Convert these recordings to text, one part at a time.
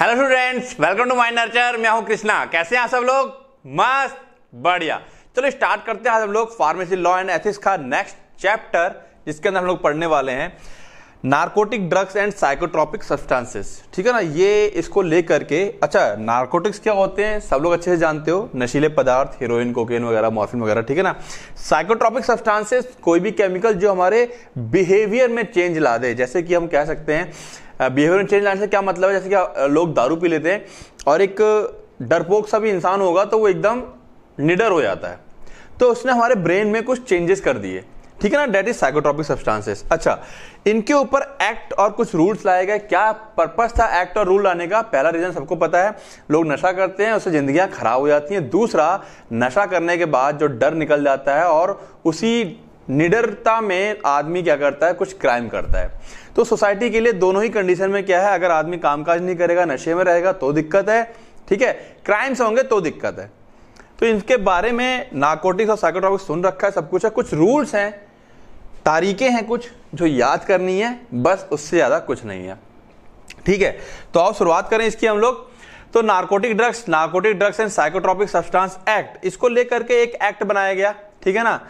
Hello students welcome to my nurture मैं हूं कृष्णा कैसे हैं सब लोग मस्त बढ़िया चलो स्टार्ट करते हैं हम लोग फार्मेसी लॉ एंड एथिक्स का नेक्स्ट चैप्टर जिसके अंदर हम लोग पढ़ने वाले हैं narcotic drugs and psychotropic substances ठीक है ना ये इसको लेकर के अच्छा नार्कोटिक्स क्या होते हैं सब लोग अच्छे से जानते हो नशीले पदार्थ हीरोइन कोकेन वगैरह मॉर्फिन वगैरह ठीक है ना साइकोट्रॉपिक सब्सटेंसेस कोई भी केमिकल जो हमारे बिहेवियर में चेंज ला दे जैसे कि हम कह सकते हैं बिहेवियर चेंज लाने से क्या मतलब है जैसे कि लोग दारू पी लेते हैं और एक डरपोक सा भी इंसान होगा तो वो एकदम निडर हो जाता है तो उसने हमारे ब्रेन में कुछ चेंजेस कर दिए ठीक है ना डेट इज साइकोट्रॉपिक सब्सटेंसेस अच्छा इनके ऊपर एक्ट और कुछ रूल्स लाए गए क्या पर्पस था एक्ट और रूल लाने का पहला रीजन सबको पता है लोग नशा करते हैं उससे जिंदगियां खराब हो जाती हैं दूसरा नशा करने के बाद जो डर निकल जाता है और उसी निडरता में आदमी क्या करता है कुछ क्राइम करता है तो सोसाइटी के लिए दोनों ही कंडीशन में क्या है अगर आदमी कामकाज नहीं करेगा नशे में रहेगा तो दिक्कत है ठीक है क्राइम्स होंगे तो दिक्कत है तो इनके बारे में नाकोटिक्स और साइकोट्रॉपिक्स सुन रखा है सब कुछ है कुछ रूल्स हैं तारीखें हैं कुछ जो याद करनी है बस उससे ज़्यादा कुछ नहीं है ठीक है तो आप शुरुआत करें इसकी हम लोग तो narcotic drugs narcotic drugs and psychotropic substance act इसको लेकर के एक एक्ट बनाया गया ठीक है ना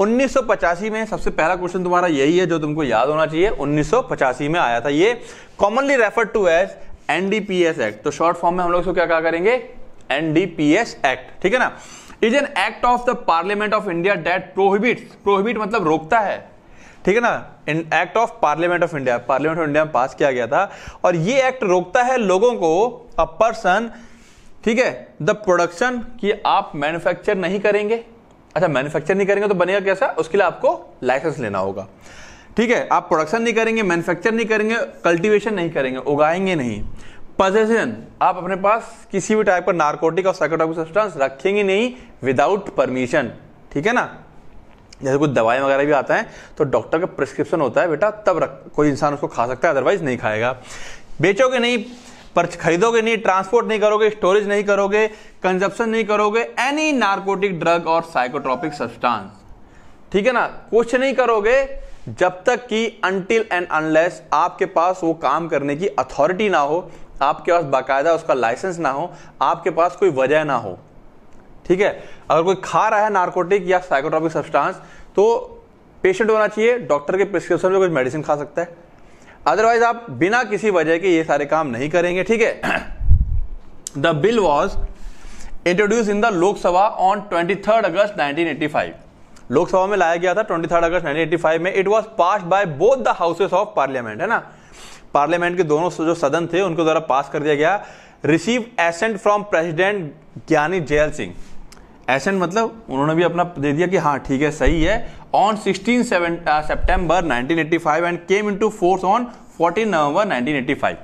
1985 में सबसे पहला क्वेश्चन तुम्हारा यही है जो तुमको याद होना चाहिए 1985 में आया था ये commonly refer to as NDPS act तो शॉर्ट फॉर्म में हम लोग इसको क्या क्या करेंगे एनडीपीएस एक्ट ठीक है ना is an act of the parliament of India that prohibit prohibit मतलब रोकता है ठीक है ना in act of parliament of India parliament of India में पास किया गया था और ये एक्ट रोकता है लोगों को अ पर्सन ठीक है द प्रोडक्शन कि आप मैन्युफैक्चर नहीं करेंगे अच्छा मैन्युफैक्चर नहीं करेंगे तो बनेगा कैसा उसके लिए आपको लाइसेंस लेना होगा ठीक है आप प्रोडक्शन नहीं करेंगे मैन्युफैक्चर नहीं करेंगे कल्टीवेशन नहीं करेंगे उगाएंगे नहीं पजेशन आप अपने पास किसी भी टाइप का नार्कोटिक और साइकोटॉपिक सब्सटेंस रखेंगे नहीं विदाउट परमिशन ठीक है ना जैसे कुछ दवाई वगैरह भी आता है तो डॉक्टर का प्रिस्क्रिप्शन होता है बेटा तब रख कोई इंसान उसको खा सकता है अदरवाइज नहीं खाएगा बेचोगे नहीं पर खरीदोगे नहीं ट्रांसपोर्ट नहीं करोगे स्टोरेज नहीं करोगे कंजप्शन नहीं करोगे एनी नार्कोटिक ड्रग और साइकोट्रॉपिक सब्सटेंस ठीक है ना कुछ नहीं करोगे जब तक कि अनटिल एंड अनलेस आपके पास वो काम करने की अथॉरिटी ना हो आपके पास बाकायदा उसका लाइसेंस ना हो आपके पास कोई वजह ना हो ठीक है अगर कोई खा रहा है नार्कोटिक या साइकोट्रॉपिक सब्सटेंस तो पेशेंट होना चाहिए डॉक्टर के प्रिस्क्रिप्शन में कुछ मेडिसिन खा सकता है अदरवाइज आप बिना किसी वजह के ये सारे काम नहीं करेंगे ठीक है the bill was introduce in the Lok Sabha on twenty third August nineteen eighty five Lok Sabha में लाया गया था twenty third August nineteen eighty five में it was pass by both the houses of parliament है ना पार्लियामेंट के दोनों जो सदन थे उनके द्वारा पास कर दिया गया रिसीव एसेंट फ्रॉम प्रेसिडेंट ज्ञानी जयल सिंह एसेंट मतलब उन्होंने भी अपना दे दिया कि हाँ ठीक है सही है on sixteen September nineteen eighty five and came into force on fourteen November nineteen eighty five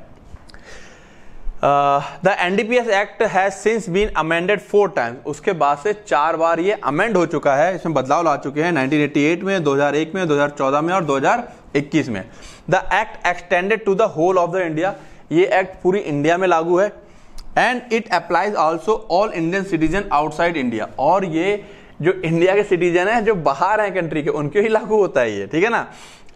the N D P S act has since been amended four time उसके बाद से चार बार ये अमेंड हो चुका है इसमें बदलाव ला चुके हैं 1988 में 2001 में 2014 में और 2021 में the act extended to the whole of the India ये एक्ट पूरी इंडिया में लागू है and it applies also all Indian citizen outside India और ये जो इंडिया के सिटीजन है जो बाहर हैं कंट्री के उनके ही लागू होता है ये ठीक है ना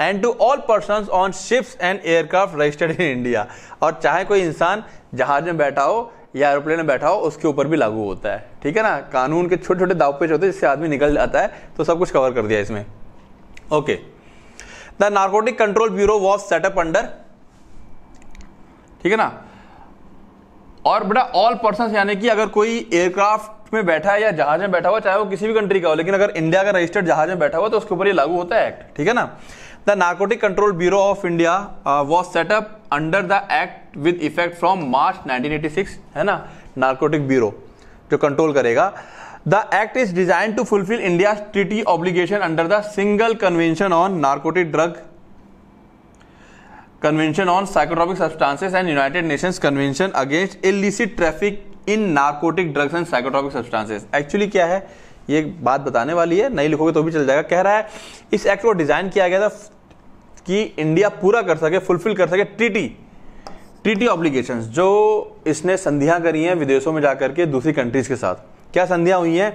and to all person on ships and aircraft registered in India और चाहे कोई इंसान जहाज में बैठा हो या एरोप्लेन में बैठा हो उसके ऊपर भी लागू होता है ठीक है ना कानून के छोटे छोटे दाव होते हैं जिससे आदमी निकल जाता है तो सब कुछ कवर कर दिया इसमें okay the narcotic control bureau was set up under ठीक है ना और बेटा ऑल पर्सन यानी कि अगर कोई एयरक्राफ्ट में बैठा है या जहाज में बैठा हुआ चाहे वो किसी भी कंट्री का हो लेकिन अगर इंडिया का रजिस्टर्ड जहाज में बैठा हुआ तो उसके ऊपर ये लागू होता है एक्ट ठीक है ना the narcotic control bureau of India was set up under the act with effect from March 1986 है ना नार्कोटिक ब्यूरो जो कंट्रोल करेगा the act is design to fulfil India treaty obligation under the single convention on narcotic drug convention on psychotropic substances and United Nations convention against illicit traffic in narcotic drugs and psychotropic substances actually क्या है ये बात बताने वाली है नहीं लिखोगे तो भी चल जाएगा कह रहा है इस एक्ट को डिजाइन किया गया था कि इंडिया पूरा कर सके फुलफिल कर सके ट्रीटी ट्रीटी ऑब्लिगेशन जो इसने संधियां करी हैं विदेशों में जाकर के दूसरी कंट्रीज के साथ क्या संधियां हुई हैं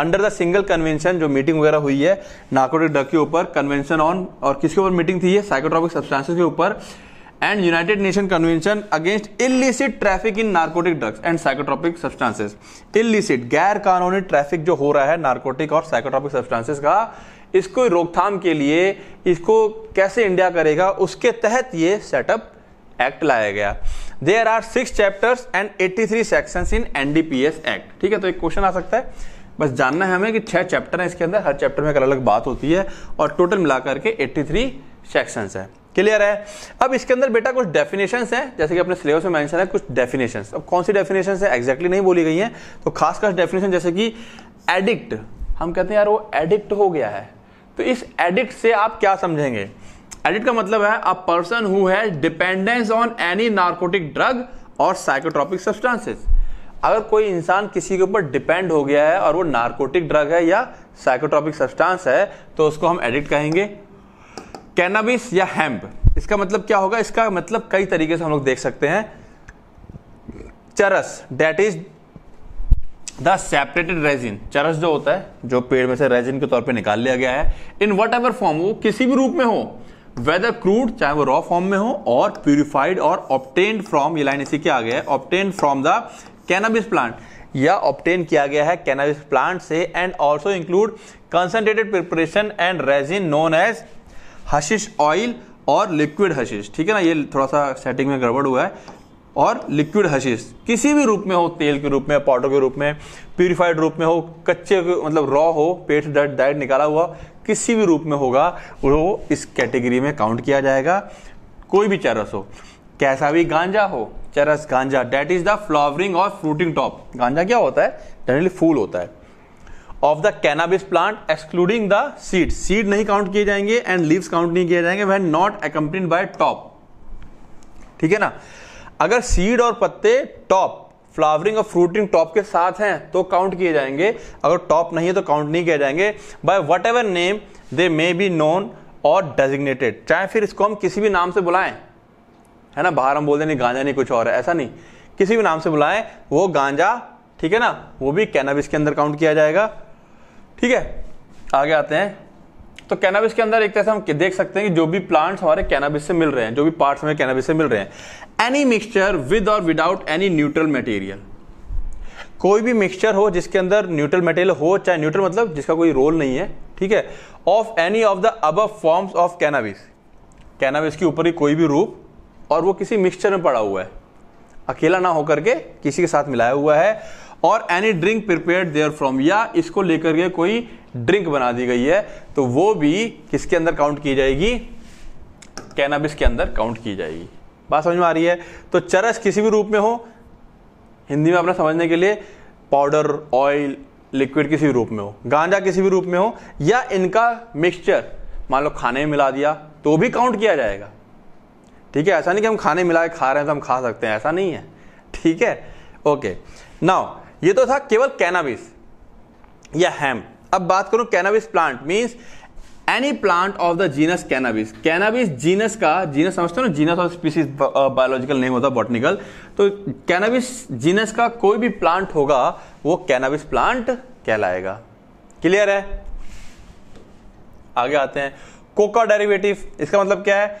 अंडर द सिंगल कन्वेंशन जो मीटिंग वगैरह हुई है नाकोटिक ड्रग के ऊपर कन्वेंशन ऑन और किसके ऊपर मीटिंग थी ये साइकोट्रॉपिक सब्सटेंसेस के ऊपर and United Nation convention against illicit traffic in narcotic drugs and psychotropic substances illicit गैर कानूनी ट्रैफिक जो हो रहा है नार्कोटिक और साइकोट्रॉपिक सब्सटेंसेस का इसको रोकथाम के लिए इसको कैसे इंडिया करेगा उसके तहत ये सेटअप एक्ट लाया गया there are six chapters and 83 sections in NDPS act ठीक है तो एक क्वेश्चन आ सकता है बस जानना है हमें कि छह चैप्टर हैं इसके अंदर हर चैप्टर में एक अलग अलग बात होती है और टोटल मिलाकर के 83 सेक्शंस हैं क्लियर है अब इसके अंदर बेटा कुछ डेफिनेशन हैं जैसे कि अपने सिलेबस में मेंशन है कुछ डेफिनेशन अब कौन सी डेफिनेशन है एग्जैक्टली नहीं बोली गई हैं तो खास खास डेफिनेशन जैसे कि एडिक्ट हम कहते हैं यार वो एडिक्ट हो गया है तो इस एडिक्ट से आप क्या समझेंगे एडिक्ट का मतलब है a person who has dependence on any narcotic drug और साइकोट्रॉपिक सब्सटेंसेस अगर कोई इंसान किसी के ऊपर डिपेंड हो गया है और वो नार्कोटिक ड्रग है या साइकोट्रॉपिक सब्सटेंस है तो उसको हम एडिक्ट कहेंगे कैनाबिस या हैम्प इसका मतलब क्या होगा इसका मतलब कई तरीके से हम लोग देख सकते हैं charas that is the separated resin charas जो होता है जो पेड़ में से रेजिन के तौर पे निकाल लिया गया है इन वट एवर फॉर्म वो किसी भी रूप में हो वेदर क्रूड चाहे वो रॉ फॉर्म में हो और प्यूरिफाइड और ऑप्टेन फ्रॉम ये लाइन इसी के आ गया है obtain from the cannabis plant या ऑप्टेन किया गया है कैनाबिस प्लांट से and also include concentrated preparation and resin known as hashish oil और लिक्विड हशिश ठीक है ना ये थोड़ा सा सेटिंग में गड़बड़ हुआ है और लिक्विड हशिश किसी भी रूप में हो तेल के रूप में पाउडर के रूप में प्यूरिफाइड रूप में हो कच्चे मतलब रॉ हो पेट डर्ट डाइट निकाला हुआ किसी भी रूप में होगा वो इस कैटेगरी में काउंट किया जाएगा कोई भी चरस हो कैसा भी गांजा हो charas ganja that is the flowering और फ्रूटिंग टॉप गांजा क्या होता है जनरली फूल होता है of the cannabis plant excluding the seed seed नहीं काउंट किए जाएंगे एंड लीव्स काउंट नहीं किए जाएंगे when not accompanied by top ठीक है ना अगर सीड और पत्ते टॉप फ्लावरिंग और फ्रूटिंग टॉप के साथ हैं तो काउंट किए जाएंगे अगर टॉप नहीं है तो काउंट नहीं किए जाएंगे by whatever name they may be known और डेजिग्नेटेड चाहे फिर इसको हम किसी भी नाम से बुलाएं है ना बाहर हम बोलते नहीं गांजा नहीं कुछ और है ऐसा नहीं किसी भी नाम से बुलाएं वो गांजा ठीक है ना वो भी कैनाबिस के अंदर काउंट किया जाएगा ठीक है आगे आते हैं तो कैनाबिस के अंदर एक तरह से हम देख सकते हैं कि जो भी प्लांट्स हमारे कैनाबिस से मिल रहे हैं जो भी पार्ट्स हमें कैनाबिस से मिल रहे हैं एनी मिक्सचर विद और विदाउट एनी न्यूट्रल मटेरियल कोई भी मिक्सचर हो जिसके अंदर न्यूट्रल मटेरियल हो चाहे न्यूट्रल मतलब जिसका कोई रोल नहीं है ठीक है of any of the above forms of cannabis cannabis के ऊपर ही कोई भी रूप और वो किसी मिक्सचर में पड़ा हुआ है अकेला ना होकर के किसी के साथ मिलाया हुआ है और any drink prepare there from या इसको लेकर के कोई ड्रिंक बना दी गई है तो वो भी किसके अंदर काउंट की जाएगी कैनाबिस के अंदर काउंट की जाएगी बात समझ में आ रही है तो चरस किसी भी रूप में हो हिंदी में अपना समझने के लिए पाउडर ऑयल लिक्विड किसी भी रूप में हो गांजा किसी भी रूप में हो या इनका मिक्सचर मान लो खाने में मिला दिया तो भी काउंट किया जाएगा ठीक है ऐसा नहीं कि हम खाने के खा रहे हैं तो हम खा सकते हैं ऐसा नहीं है ठीक है ओके नाउ ये तो था केवल कैनाबिस या हैम अब बात करूं cannabis plant means any plant of the genus cannabis cannabis genus का जीनस समझते हो ना genus of species biological name होता बॉटनिकल तो कैनाबिस जीनस का कोई भी प्लांट होगा वो कैनाबिस प्लांट कहलाएगा क्लियर है आगे आते हैं कोका डेरिवेटिव इसका मतलब क्या है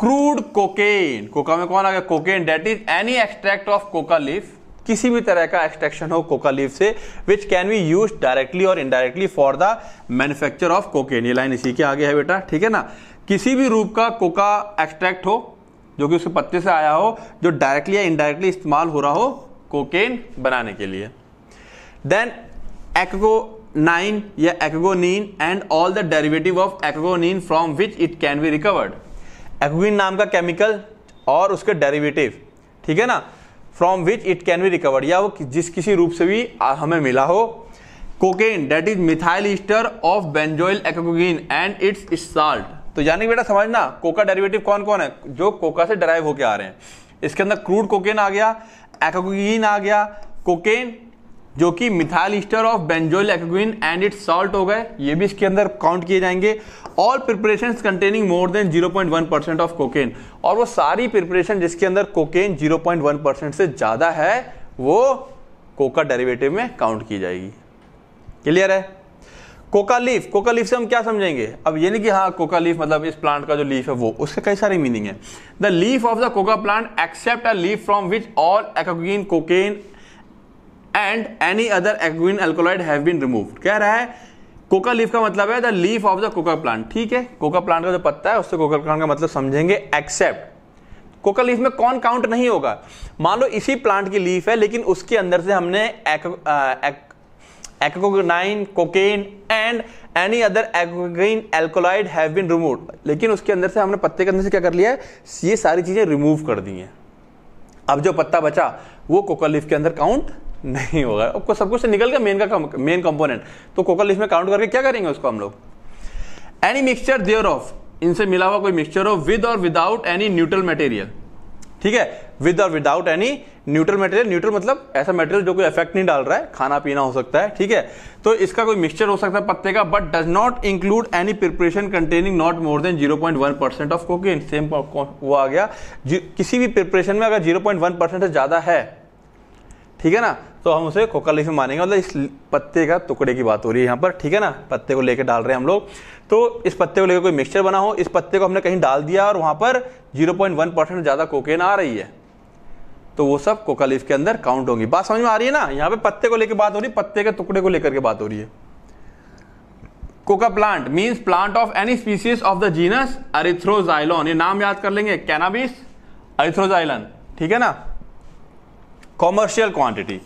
क्रूड कोकेन कोका में कौन आ गया cocaine that is any extract of coca leaf किसी भी तरह का एक्सट्रैक्शन हो कोका लीफ से which can be use directly और indirectly for the manufacture of cocaine ये लाइन इसी के आगे है बेटा ठीक है ना किसी भी रूप का कोका एक्सट्रैक्ट हो जो कि उसके पत्ते से आया हो जो डायरेक्टली या इनडायरेक्टली इस्तेमाल हो रहा हो कोकेन बनाने के लिए then ecgonine ecgonine and all the derivative of ecgonine from which it can be recovered ecgonine नाम का केमिकल और उसके डेरिवेटिव ठीक है ना from which it can be recovered या वो जिस किसी रूप से भी हमें मिला हो cocaine that is methyl ester of benzoyl ecgonine and its salt तो यानी बेटा समझना कोका डेरिवेटिव कौन कौन है जो कोका से डराइव होके आ रहे हैं इसके अंदर क्रूड कोकेन आ गया एक्विन आ गया कोकेन जो कि methyl ester of benzoyl ecgonine and its salt हो गए ये भी इसके अंदर काउंट किए जाएंगे all preparation containing more than 0.1 percent of cocaine और वो सारी प्रिपरेशन जिसके अंदर कोकेन 0.1 परसेंट से ज़्यादा है वो कोका डेरिवेटिव में काउंट की जाएगी क्लियर है कोका लीफ कोका लीफ से हम क्या समझेंगे अब ये नहीं कि हाँ कोका लीफ मतलब इस प्लांट का जो लीफ है वो उसके कई सारे मीनिंग है the leaf of the coca plant except a leaf from which all ecgonine cocaine and any other ecgonine alkaloid have been removed कह रहा है कोका लीफ का मतलब है the leaf of the coca plant ठीक है coca plant का जो पत्ता है उससे कोका प्लांट का मतलब समझेंगे एक्सेप्ट कोका लीफ में कौन काउंट नहीं होगा मान लो इसी प्लांट की लीफ है लेकिन उसके अंदर से हमने ecgonine cocaine and any other ecgonine alkaloid have been removed लेकिन उसके अंदर से हमने पत्ते के अंदर से क्या कर लिया है ये सारी चीज़ें रिमूव कर दी हैं अब जो पत्ता बचा वो कोका लीफ के अंदर काउंट नहीं होगा अब सब कुछ से निकल गया मेन का मेन कंपोनेंट तो कोकल में काउंट करके क्या करेंगे उसको हम लोग एनी मिक्सचर देयर ऑफ इनसे मिला हुआ कोई मिक्सचर हो विद और विदाउट एनी न्यूट्रल मटेरियल ठीक है विद और without any neutral material neutral मतलब ऐसा मटेरियल जो कोई इफेक्ट नहीं डाल रहा है खाना पीना हो सकता है ठीक है तो इसका कोई मिक्सचर हो सकता है पत्ते का but does not include any preparation containing not more than 0.1 percent of cocaine same वो आ गया किसी भी प्रिपरेशन में अगर 0.1 परसेंट से ज़्यादा है ठीक है ना तो हम उसे खोका लीफ में मानेंगे मतलब इस पत्ते का टुकड़े की बात हो रही है यहाँ पर ठीक है ना पत्ते को लेकर डाल रहे हैं हम लोग तो इस पत्ते को लेकर कोई मिक्सचर बना हो इस पत्ते को हमने कहीं डाल दिया और वहाँ पर वन परसेंट ज़्यादा कोकेन आ रही है तो वो सब कोका लीफ के अंदर काउंट होंगी बात समझ में आ रही है ना यहाँ पे पत्ते को लेकर बात हो रही है पत्ते के टुकड़े को लेकर के बात हो रही है coca plant means plant of any species of the genus erythroxylon ये नाम याद कर लेंगे कैनाबिस अरिथ्रोजाइलन ठीक है ना कॉमर्शियल क्वांटिटी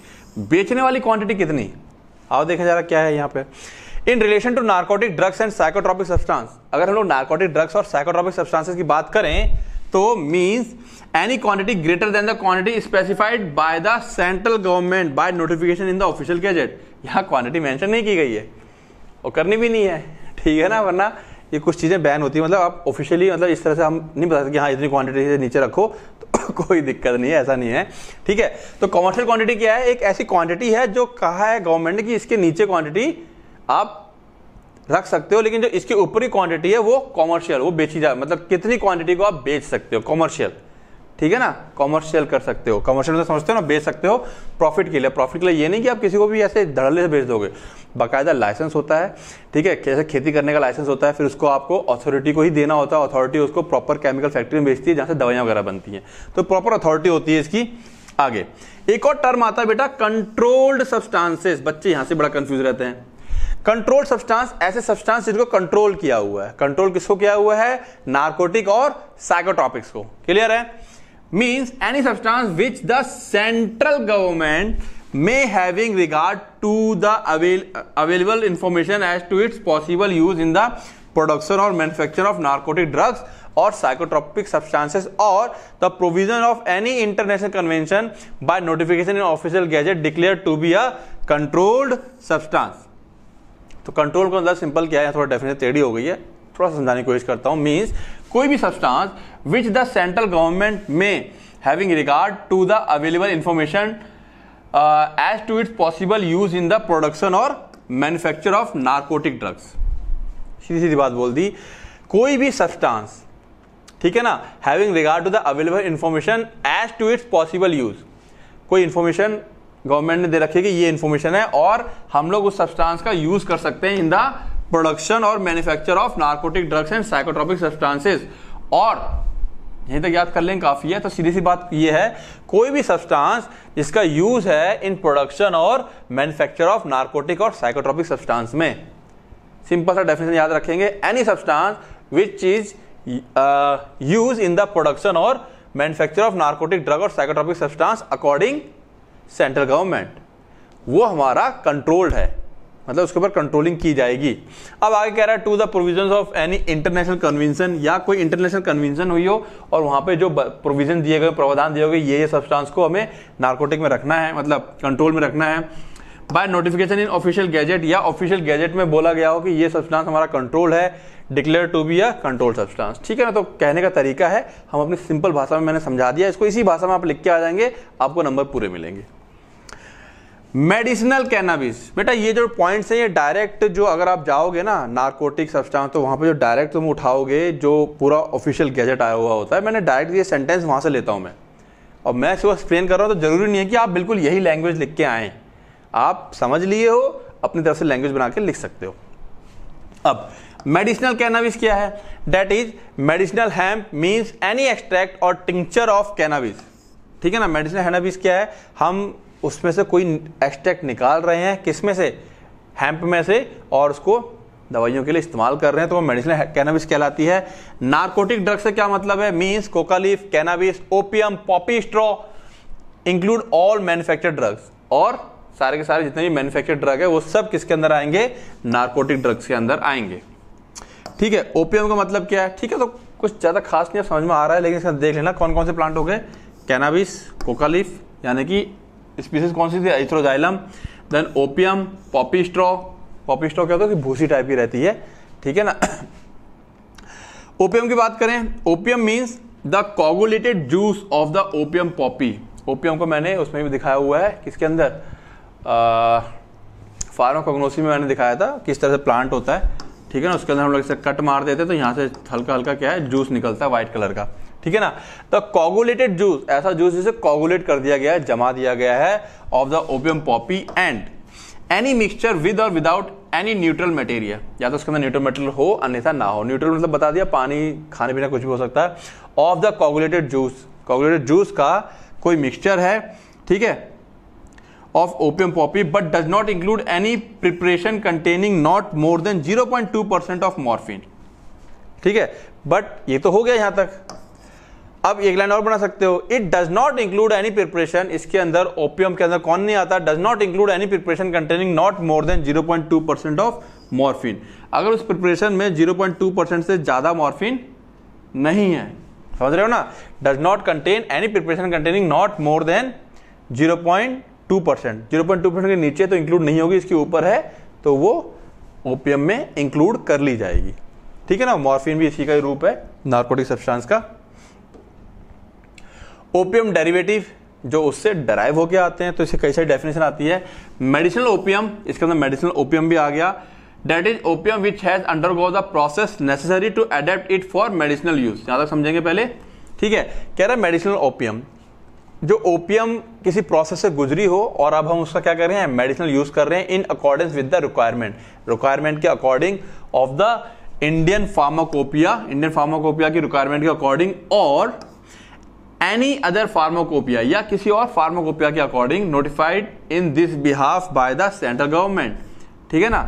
बेचने वाली क्वांटिटी कितनी आओ देखा जा रहा क्या है यहाँ पे in relation to narcotic drugs and psychotropic substance अगर हम लोग नार्कोटिक ड्रग्स और साइकोट्रॉपिक सब्सटेंसेस की बात करें तो means any quantity greater than the quantity specified by the central government by notification in the official gazette यहाँ क्वांटिटी मेंशन नहीं की गई है और करनी भी नहीं है ठीक है ना वरना ये कुछ चीज़ें बैन होती है मतलब आप ऑफिशियली मतलब इस तरह से हम नहीं बता सकते कि हाँ इतनी क्वांटिटी से नीचे रखो कोई दिक्कत नहीं है ऐसा नहीं है ठीक है तो कॉमर्शियल क्वांटिटी क्या है एक ऐसी क्वांटिटी है जो कहा है गवर्नमेंट ने कि इसके नीचे क्वांटिटी आप रख सकते हो लेकिन जो इसके ऊपरी क्वांटिटी है वो कॉमर्शियल वो बेची जाए मतलब कितनी क्वांटिटी को आप बेच सकते हो कॉमर्शियल ठीक है ना कॉमर्शियल कर सकते हो कॉमर्शियल तो समझते हो ना बेच सकते हो प्रॉफिट के लिए प्रॉफिट के लिए ये नहीं कि आप किसी को भी ऐसे धड़ल्ले से बेच दोगे बाकायदा लाइसेंस होता है ठीक है कैसे खेती करने का लाइसेंस होता है फिर उसको आपको अथॉरिटी को ही देना होता है अथॉरिटी उसको प्रॉपर केमिकल फैक्ट्री में बेचती है जहाँ से दवाइयाँ वगैरह बनती हैं तो प्रॉपर अथॉरिटी होती है इसकी आगे एक और टर्म आता है बेटा कंट्रोल्ड सब्सटांसेस बच्चे यहाँ से बड़ा कंफ्यूज रहते हैं कंट्रोल्ड सब्सटेंस ऐसे सब्सटेंस जिसको कंट्रोल किया हुआ है कंट्रोल किसको किया हुआ है नार्कोटिक और साइकोटॉपिक्स को क्लियर है means any substance which the central government may having regard to the avail available information as to its possible use in the production or manufacture of narcotic drugs or psychotropic substances or the provision of any international convention by notification in official gazette declared to be a controlled substance तो control का मतलब simple क्या है थोड़ा definition टेढ़ी हो गई है थोड़ा समझाने की कोशिश करता हूँ मीन्स कोई भी substance which the central government may having regard to the available information as to its possible use in the production or manufacture of narcotic drugs सीधी सीधी बात बोल दी कोई भी सस्टांस ठीक है ना having regard to the available information as to its possible use कोई इन्फॉर्मेशन गवर्नमेंट ने दे रखी है कि ये इन्फॉर्मेशन है और हम लोग उस सब्सटेंस का यूज कर सकते हैं in the production or manufacture of narcotic drugs and psychotropic substances और यहीं तक याद कर लें काफ़ी है तो सीधी सी बात यह है कोई भी सब्सटेंस जिसका यूज़ है in production or manufacture of narcotic और साइकोट्रॉपिक सब्सटेंस में सिंपल सा डेफिनेशन याद रखेंगे any substance which is use in the production or manufacture of narcotic drug और psychotropic substance according central government वो हमारा कंट्रोल्ड है मतलब उसके ऊपर कंट्रोलिंग की जाएगी अब आगे कह रहा है to the provision of any international convention या कोई इंटरनेशनल कन्वेंशन हुई हो और वहां पे जो प्रोविजन दिए गए प्रावधान दिए गए ये ये सब्सटेंस को हमें नार्कोटिक में रखना है मतलब कंट्रोल में रखना है by notification in official gazette या ऑफिशियल गैजेट में बोला गया हो कि ये सब्सटेंस हमारा कंट्रोल है declare to be a control substance ठीक है ना तो कहने का तरीका है हम अपनी सिंपल भाषा में मैंने समझा दिया इसको इसी भाषा में आप लिख के आ जाएंगे आपको नंबर पूरे मिलेंगे मेडिसिनल कैनाबिस बेटा ये जो पॉइंट्स हैं ये डायरेक्ट जो अगर आप जाओगे ना नारकोटिक सब्सटेंस तो वहाँ पे जो डायरेक्ट तुम उठाओगे जो पूरा ऑफिशियल गैजेट आया हुआ होता है मैंने डायरेक्ट ये सेंटेंस वहां से लेता हूँ मैं और मैं इसको एक्सप्लेन कर रहा हूँ तो ज़रूरी नहीं है कि आप बिल्कुल यही लैंग्वेज लिख के आए आप समझ लिए हो अपनी तरफ से लैंग्वेज बना के लिख सकते हो अब मेडिसिनल कैनाबिस क्या है that is medicinal hemp means any extract or tincture of cannabis ठीक है ना मेडिसिनल हैनाबिस क्या है हम उसमें से कोई एक्सट्रैक्ट निकाल रहे हैं किस में से हैम्प में से और उसको दवाइयों के लिए इस्तेमाल कर रहे हैं तो वो मेडिसिन कैनाबिस कहलाती है नार्कोटिक ड्रग से क्या मतलब है means coca leaf cannabis opium poppy straw include all manufactured drugs और सारे के सारे जितने भी मैन्युफैक्चर्ड ड्रग है वो सब किसके अंदर आएंगे नार्कोटिक ड्रग्स के अंदर आएंगे ठीक है ओपियम का मतलब क्या है ठीक है तो कुछ ज़्यादा खास नहीं समझ में आ रहा है लेकिन इसका देख लेना कौन कौन से प्लांट हो गए कैनाबिस कोकालीफ यानी कि स्पीसीज कौन सी थी erythroxylum then opium poppy straw poppy straw क्या होता है कि भूसी टाइप की रहती है ठीक है ना ओपियम की बात करें opium means the coagulated juice of the opium poppy opium को मैंने उसमें भी दिखाया हुआ है किसके अंदर फार्माकोग्नोसी में मैंने दिखाया था किस तरह से प्लांट होता है ठीक है ना उसके अंदर हम लोग इसे कट मार देते हैं तो यहाँ से हल्का हल्का क्या है जूस निकलता है वाइट कलर का ठीक है ना द कॉगुलेटेड जूस ऐसा जूस जिसे कॉगुलेट कर दिया गया है जमा दिया गया है of the opium poppy and any mixture with और विदाउट एनी न्यूट्रल मटेरियल या तो उसके अंदर न्यूट्रल मटेरियल हो अन्यथा ना हो न्यूट्रल मतलब बता दिया पानी खाने पीना कुछ भी हो सकता है of the coagulated juice coagulated juice का कोई मिक्सचर है ठीक है of opium poppy but does not include any preparation containing not more than zero point two percent of morphine ठीक है बट ये तो हो गया यहां तक अब एक लाइन और बना सकते हो it does not include any preparation इसके अंदर ओपियम के अंदर कौन नहीं आता does not include any preparation containing not more than 0.2 percent of morphine अगर उस प्रिपरेशन में 0.2 परसेंट से ज़्यादा मॉर्फिन नहीं है समझ रहे हो ना does not contain any preparation containing not more than 0.2 percent zero percent के नीचे तो इंक्लूड नहीं होगी इसके ऊपर है तो वो ओपियम में इंक्लूड कर ली जाएगी ठीक है ना मॉर्फिन भी इसी का ही रूप है नार्कोटिक सब्सटेंस का ओपियम डेरिवेटिव जो उससे डराइव होके आते हैं तो इससे कई सारी डेफिनेशन आती है मेडिसिनल ओपियम इसके अंदर मेडिसिनल ओपियम भी आ गया that is opium which has undergo the process necessary to adapt it for medicinal use यहाँ तक समझेंगे पहले ठीक है कह रहे मेडिसिनल ओपियम जो ओपियम किसी प्रोसेस से गुजरी हो और अब हम उसका क्या कर रहे हैं मेडिसिनल यूज कर रहे हैं in accordance with the requirement requirement के according of the Indian pharmacopoeia Indian pharmacopoeia की रिक्वायरमेंट के according or any other pharmacopoeia या किसी और फार्मोकोपिया के according notified in this behalf by the central government ठीक है ना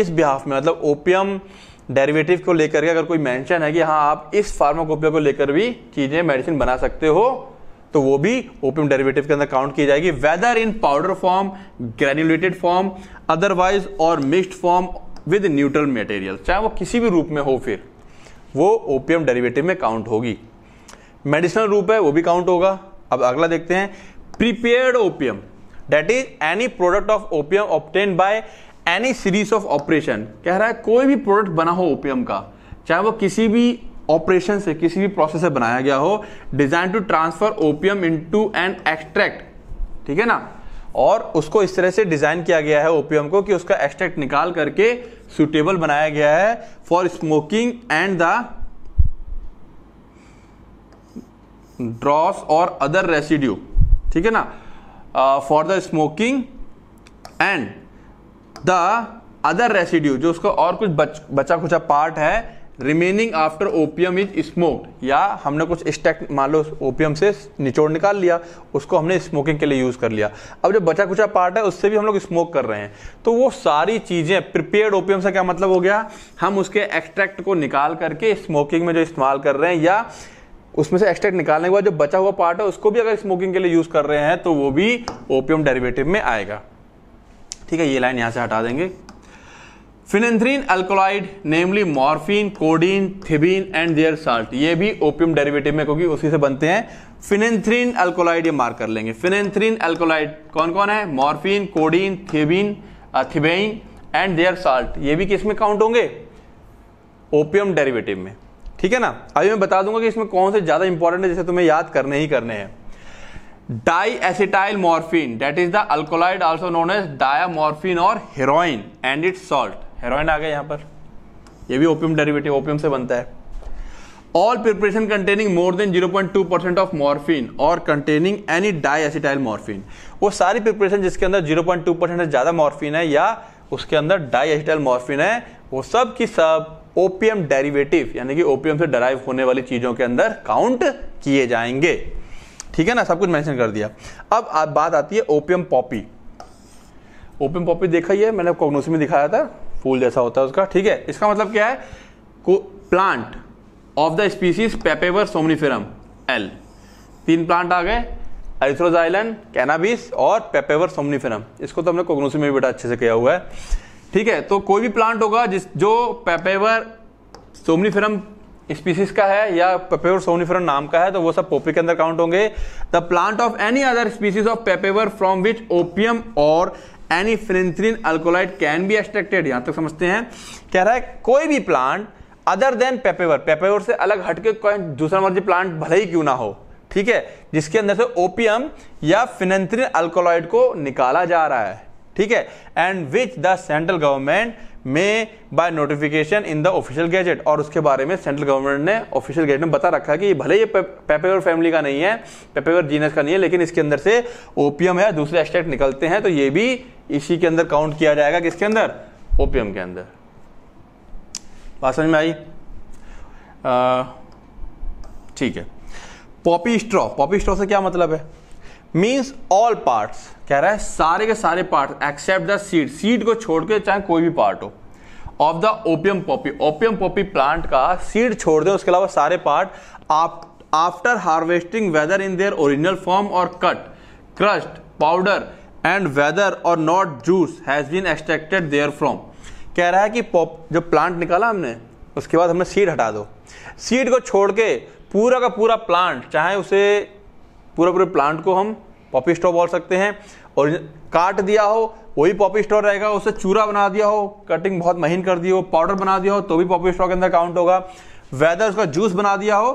इस बिहाफ में मतलब ओपियम डेरिवेटिव को लेकर के अगर कोई मेंशन है कि हाँ आप इस फार्माकोपिया को लेकर भी चीज़ें मेडिसिन बना सकते हो तो वो भी ओपियम डेरिवेटिव के अंदर काउंट की जाएगी whether in powder form granulated form otherwise or mixed form with neutral material चाहे वो किसी भी रूप में हो फिर वो ओपियम डेरिवेटिव में काउंट होगी मेडिसिनल रूप है वो भी काउंट होगा अब अगला देखते हैं prepared opium that is any product of opium obtain by any series of operation कह रहा है कोई भी प्रोडक्ट बना हो ओपियम का चाहे वो किसी भी ऑपरेशन से किसी भी प्रोसेस से बनाया गया हो design to transfer opium to an extract ठीक है ना और उसको इस तरह से डिजाइन किया गया है ओपियम को कि उसका एक्सट्रैक्ट निकाल करके सुटेबल बनाया गया है for smoking and the dross or other residue ठीक है ना for the smoking and the other residue जो उसका और कुछ बच, बचा खुचा पार्ट है remaining after opium is smoked या हमने कुछ स्टेक्ट मान लो ओपियम से निचोड़ निकाल लिया उसको हमने स्मोकिंग के लिए यूज़ कर लिया अब जो बचा कुचा पार्ट है उससे भी हम लोग स्मोक कर रहे हैं तो वो सारी चीज़ें प्रिपेयर्ड ओपियम से क्या मतलब हो गया हम उसके एक्सट्रैक्ट को निकाल करके स्मोकिंग में जो इस्तेमाल कर रहे हैं या उसमें से एक्सट्रैक्ट निकालने के बाद जो बचा हुआ पार्ट है उसको भी अगर स्मोकिंग के लिए यूज कर रहे हैं तो वो भी ओपियम डेरिवेटिव में आएगा ठीक है ये लाइन यहां से हटा देंगे phenanthrene alkaloid namely morphine codeine thebaine and their salt ये भी ओपियम डेरिवेटिव में क्योंकि उसी से बनते हैं फिनेंथ्रीन अल्कोलाइड ये मार्क कर लेंगे फिनेंथ्रीन अल्कोलाइड कौन कौन है morphine codeine thebaine thebaine and their salt ये भी किस में काउंट होंगे ओपियम डेरिवेटिव में ठीक है ना अभी मैं बता दूंगा कि इसमें कौन से ज़्यादा इंपॉर्टेंट है जैसे तुम्हें याद करने ही करने हैं diacetyl morphine that is the alkaloid also known as morphine or heroin and its salt heroin आ गया यहां पर यह भी ओपियम डेरिवेटिव ओपियम से बनता है all preparation containing more than 0.2 percent of morphine or containing any diacetyl morphine वो सारी प्रिपरेशन जिसके अंदर 0.2 परसेंट से ज़्यादा मॉर्फिन है या उसके अंदर डाई एसिटाइल मॉर्फिन है वो सब की सब ओपीएम डेरिवेटिव यानी कि ओपीएम से डराइव होने वाली चीजों के अंदर काउंट किए जाएंगे ठीक है ना सब कुछ मेंशन कर दिया अब बात आती है ओपियम पॉपी ओपियम पॉपी देखा ही है मैंने कोग्नोसी में दिखाया था फूल जैसा होता है उसका ठीक है इसका मतलब क्या है plant of the species papaver somniferum L तीन प्लांट आ गए एरिथ्रोजाइलन कैनाबिस और पेपेवर सोमनीफेरम इसको तो हमने कोग्नोसी में भी बेटा अच्छे से किया हुआ है ठीक है तो कोई भी प्लांट होगा जिस जो पेपेवर सोमनीफेरम स्पीसीज का है या पेपेवर सोमनीफेरम नाम का है तो वो सब पोपी के अंदर काउंट होंगे the plant of any other species of papaver from which opium or any phenanthrene alkaloid can be extracted यहां तक समझते हैं कह रहा है कोई भी plant other than papaver papaver से अलग हटके कोई दूसरा मर्जी प्लांट भले ही क्यों ना हो ठीक है जिसके अंदर से ओपियम या फिनेंथ्रीन अल्कोलाइड को निकाला जा रहा है ठीक है and which the central government may by notification in the official gazette और उसके बारे में सेंट्रल गवर्नमेंट ने ऑफिशियल गैजेट में बता रखा है कि भले ये पेपेवर फैमिली का नहीं है पेपेवर जीनस का नहीं है लेकिन इसके अंदर से ओपीएम है दूसरे स्टेट निकलते हैं तो ये भी इसी के अंदर काउंट किया जाएगा किसके अंदर ओपीएम के अंदर बात समझ में आई ठीक है पॉपी स्ट्रॉ पॉपी स्ट्रॉ से क्या मतलब है मीन्स ऑल पार्ट्स कह रहा है सारे के सारे part except the seed seed को छोड़ के चाहे कोई भी पार्ट हो of the opium poppy opium poppy plant का सीड छोड़ दे उसके अलावा सारे पार्ट आप after harvesting whether in their original form or cut crushed powder and whether or not juice has been extracted therefrom कह रहा है कि पॉप जो प्लांट निकाला हमने उसके बाद हमने सीड हटा दो सीड को छोड़ के पूरा का पूरा प्लांट चाहे उसे पूरा पूरे प्लांट को हम पॉपी स्टॉ बोल सकते हैं और काट दिया हो वही पॉपी स्टॉ रहेगा उसे चूरा बना दिया हो कटिंग बहुत महीन कर दी हो पाउडर बना दिया हो तो भी पॉपी स्टॉक के अंदर काउंट होगा वेदर उसका जूस बना दिया हो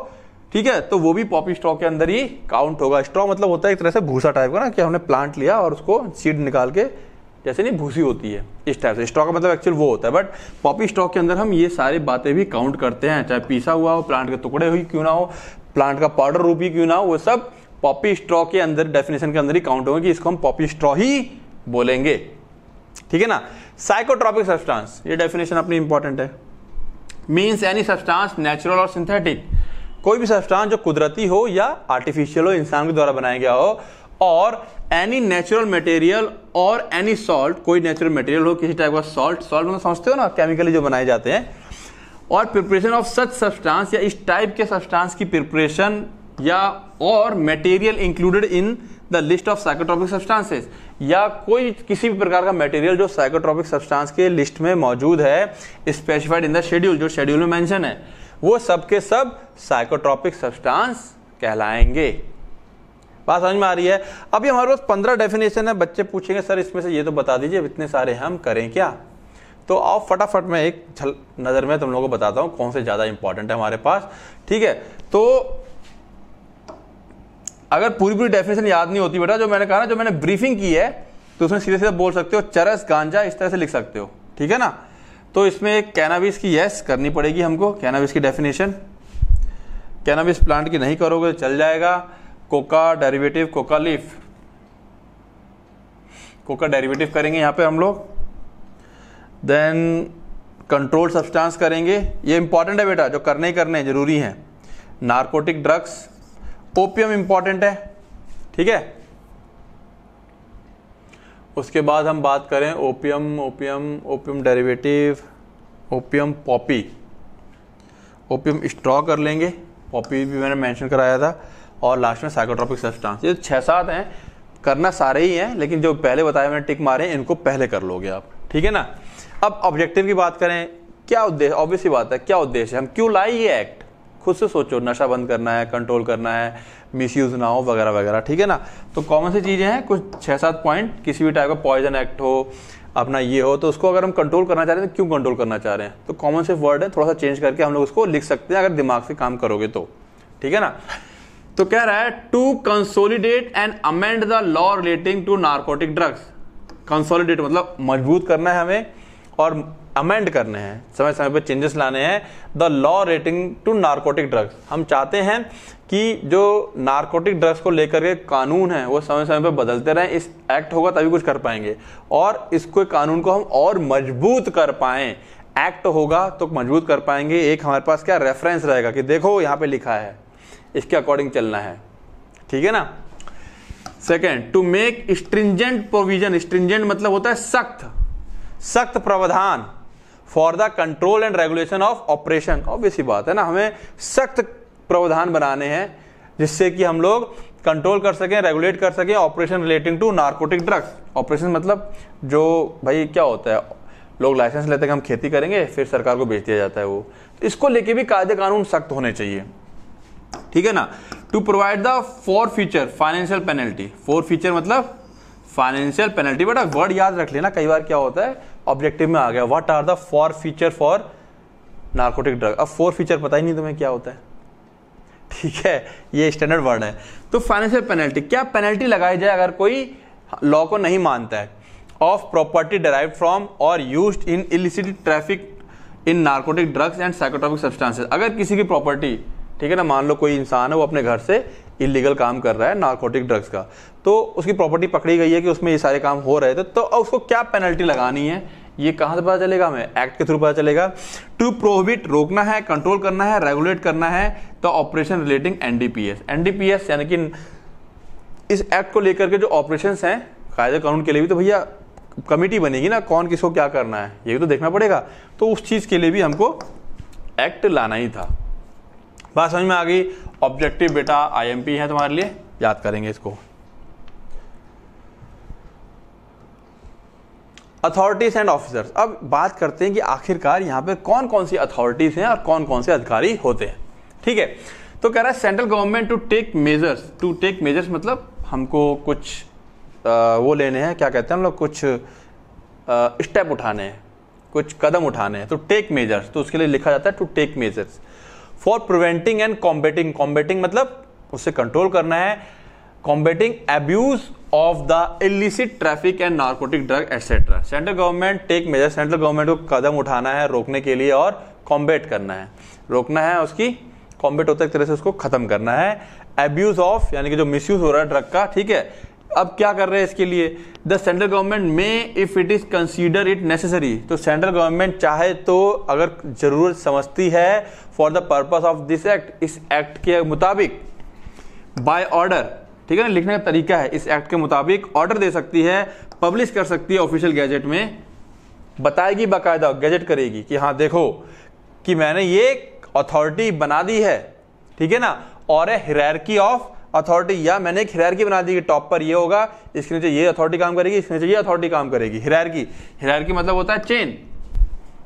ठीक है तो वो भी पॉपी स्टॉक के अंदर ही काउंट होगा स्टॉ मतलब होता है एक तरह से भूसा टाइप का ना कि हमने प्लांट लिया और उसको सीड निकाल के जैसे नहीं भूसी होती है इस टाइप से स्टॉक का मतलब एक्चुअल वो होता है बट पॉपी स्टॉक के अंदर हम ये सारी बातें भी काउंट करते हैं चाहे पीसा हुआ हो प्लांट के टुकड़े हुई क्यों ना हो प्लांट का पाउडर रूप ही क्यों ना हो वो सब पॉपी स्ट्रॉ के अंदर डेफिनेशन के अंदर ही काउंट होंगे कि इसको हम पॉपी स्ट्रॉ ही बोलेंगे ठीक है ना साइकोट्रॉपिक सब्सटेंस ये डेफिनेशन अपनी इंपॉर्टेंट है means any substance natural or synthetic कोई भी सब्सटेंस जो कुदरती हो या आर्टिफिशियल हो इंसान के द्वारा बनाया गया हो or any natural material or any salt कोई नेचुरल मटेरियल हो किसी टाइप का सॉल्ट सॉल्ट मतलब समझते हो ना केमिकली जो बनाए जाते हैं और प्रिपरेशन ऑफ सच सब्सटेंस या इस टाइप के सब्सटेंस की प्रिपरेशन या or material included in the list of psychotropic substances या कोई किसी भी प्रकार का मटेरियल जो साइकोट्रॉपिक सब्सटेंस के लिस्ट में मौजूद है स्पेसिफाइड इन द शेड्यूल जो शेड्यूल में मेंशन है वो सब के सब साइकोट्रॉपिक सब्सटेंस कहलाएंगे बात समझ में आ रही है अभी हमारे पास पंद्रह डेफिनेशन है बच्चे पूछेंगे सर इसमें से ये तो बता दीजिए इतने सारे हम करें क्या तो आओ फटाफट मैं एक नज़र में तुम लोगों को बताता हूं कौन से ज़्यादा इंपॉर्टेंट है हमारे पास ठीक है तो अगर पूरी पूरी डेफिनेशन याद नहीं होती बेटा जो मैंने कहा ना जो मैंने ब्रीफिंग की है तो उसमें सीधे सीधे बोल सकते हो चरस गांजा इस तरह से लिख सकते हो ठीक है ना तो इसमें एक कैनाविस की यस करनी पड़ेगी हमको कैनाविस की डेफिनेशन कैनाविस प्लांट की नहीं करोगे तो चल जाएगा coca derivative coca leaf coca derivative करेंगे यहाँ पे हम लोग देन कंट्रोल सब्सटेंस करेंगे ये इंपॉर्टेंट है बेटा जो करने ही करने जरूरी हैं नारकोटिक ड्रग्स ओपियम इंपॉर्टेंट है ठीक है उसके बाद हम बात करें opium opium opium derivative opium poppy opium straw कर लेंगे पॉपी भी मैंने मेंशन कराया था और लास्ट में साइकोट्रॉपिक सब्सटेंस ये छह सात हैं करना सारे ही हैं लेकिन जो पहले बताया मैंने टिक मारे इनको पहले कर लोगे आप ठीक है ना अब ऑब्जेक्टिव की बात करें क्या उद्देश्य ऑब्वियसली बात है क्या उद्देश्य हम क्यों लाए ये एक्ट खुद से सोचो नशा बंद करना है कंट्रोल करना है यूज ना हो वगैरह वगैरह ठीक है ना तो कॉमन सी चीज़ें हैं कुछ छः सात पॉइंट किसी भी टाइप का पॉइजन एक्ट हो अपना ये हो तो उसको अगर हम कंट्रोल करना चाह रहे हैं तो क्यों कंट्रोल करना चाह रहे हैं तो कॉमन से वर्ड है थोड़ा सा चेंज करके हम लोग उसको लिख सकते हैं अगर दिमाग से काम करोगे तो ठीक है ना तो कह रहा है to consolidate and amend the law relating to narcotic drugs consolidate मतलब मजबूत करना है हमें और अमेंड करने हैं समय समय पर चेंजेस लाने हैं the law relating to narcotic drugs हम चाहते हैं कि जो नारकोटिक ड्रग्स को लेकर के कानून है वो समय समय पर बदलते रहें इस एक्ट होगा तभी कुछ कर पाएंगे और इसको कानून को हम और मजबूत कर पाएं एक्ट होगा तो मजबूत कर पाएंगे एक हमारे पास क्या रेफरेंस रहेगा कि देखो यहाँ पे लिखा है इसके अकॉर्डिंग चलना है ठीक है ना second to make stringent provision stringent मतलब होता है सख्त सख्त प्रावधान for the control and regulation of operation obvious ही बात है ना हमें सख्त प्रावधान बनाने हैं जिससे कि हम लोग कंट्रोल कर सकें रेगुलेट कर सकें operation relating to narcotic drugs operation मतलब जो भाई क्या होता है लोग लाइसेंस लेते हैं हम खेती करेंगे फिर सरकार को बेच दिया जाता है वो तो इसको लेके भी कायदे कानून सख्त होने चाहिए ठीक है ना to provide the forfeiture financial penalty forfeiture मतलब फाइनेंशियल पेनल्टी बट वर्ड याद रख लेना कई बार क्या होता है ऑब्जेक्टिव में आ गया what are the forfeiture for narcotic drug अब फोर फीचर पता ही नहीं तुम्हें क्या होता है ठीक है ये स्टैंडर्ड वर्ड है तो फाइनेंशियल पेनल्टी क्या पेनल्टी लगाई जाए अगर कोई लॉ को नहीं मानता है of property derive from or use in illicit traffic in narcotic drugs and psychotropic substances अगर किसी की प्रॉपर्टी ठीक है ना मान लो कोई इंसान है वो अपने घर से इलीगल काम कर रहा है नार्कोटिक ड्रग्स का तो उसकी प्रॉपर्टी पकड़ी गई है कि उसमें ये सारे काम हो रहे थे तो उसको क्या पेनल्टी लगानी है ये कहाँ से पता चलेगा हमें एक्ट के थ्रू पता चलेगा टू प्रोहिबिट रोकना है कंट्रोल करना है रेगुलेट करना है the operation relating NDPS NDPS यानी कि इस एक्ट को लेकर के जो ऑपरेशन हैं कायदे कानून के लिए भी तो भैया कमेटी बनेगी ना कौन किसको क्या करना है ये भी तो देखना पड़ेगा तो उस चीज़ के लिए भी हमको एक्ट लाना ही था बात समझ में आ गई ऑब्जेक्टिव बेटा आईएमपी है तुम्हारे लिए याद करेंगे इसको अथॉरिटीज एंड ऑफिसर्स अब बात करते हैं कि आखिरकार यहां पे कौन कौन सी अथॉरिटीज हैं और कौन कौन से अधिकारी होते हैं ठीक है तो कह रहा है central government to take measures to take measures मतलब हमको कुछ आ, वो लेने हैं क्या कहते हैं हम लोग कुछ स्टेप उठाने हैं कुछ कदम उठाने हैं तो टेक मेजर्स तो उसके लिए लिखा जाता है to take measures for preventing and combating combating मतलब उसे कंट्रोल करना है combating abuse of the illicit traffic and narcotic drug etc. Central government take measure central government को कदम उठाना है रोकने के लिए और कॉम्बेट करना है रोकना है उसकी कॉम्बेट होता है तरह से उसको खत्म करना है एब्यूज ऑफ यानी कि जो मिस हो रहा है ड्रग का ठीक है अब क्या कर रहे हैं इसके लिए the central government may if it is consider it necessary तो सेंट्रल गवर्नमेंट चाहे तो अगर जरूरत समझती है for the purpose of this act इस एक्ट के मुताबिक बाय ऑर्डर ठीक है ना लिखने का तरीका है इस एक्ट के मुताबिक ऑर्डर दे सकती है पब्लिश कर सकती है ऑफिशियल गैजेट में बताएगी बाकायदा गैजेट करेगी कि हाँ देखो कि मैंने ये अथॉरिटी बना दी है ठीक है ना और हिरैरकी ऑफ अथॉरिटी या मैंने एक हिरैरकी बना दी कि टॉप पर ये होगा इसके नीचे ये अथॉरिटी काम करेगी इसके नीचे ये अथॉरिटी काम करेगी हिरैरकी हिरैरकी मतलब होता है चेन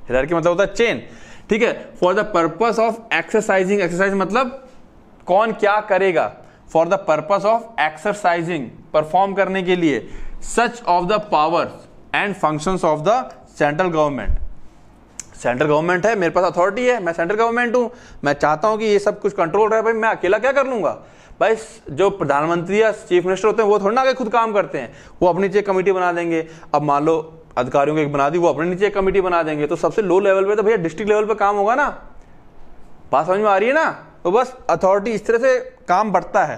हिरैरकी मतलब होता है चेन ठीक है for the purpose of exercising exercise मतलब कौन क्या करेगा for the purpose of exercising perform करने के लिए such of the powers and function of the central government central government है मेरे पास अथॉरिटी है मैं सेंट्रल गवर्नमेंट हूं मैं चाहता हूं कि ये सब कुछ कंट्रोल रहे भाई मैं अकेला क्या कर लूंगा भाई जो प्रधानमंत्री या चीफ मिनिस्टर होते हैं वो थोड़ा ना आगे खुद काम करते हैं वो अपनी नीचे कमेटी बना देंगे अब मान लो अधिकारियों की एक बना दी वो अपने नीचे कमेटी बना देंगे तो सबसे लो लेवल पे तो भैया डिस्ट्रिक्ट लेवल पे काम होगा ना बात समझ में आ रही है ना तो बस अथॉरिटी इस तरह से काम बढ़ता है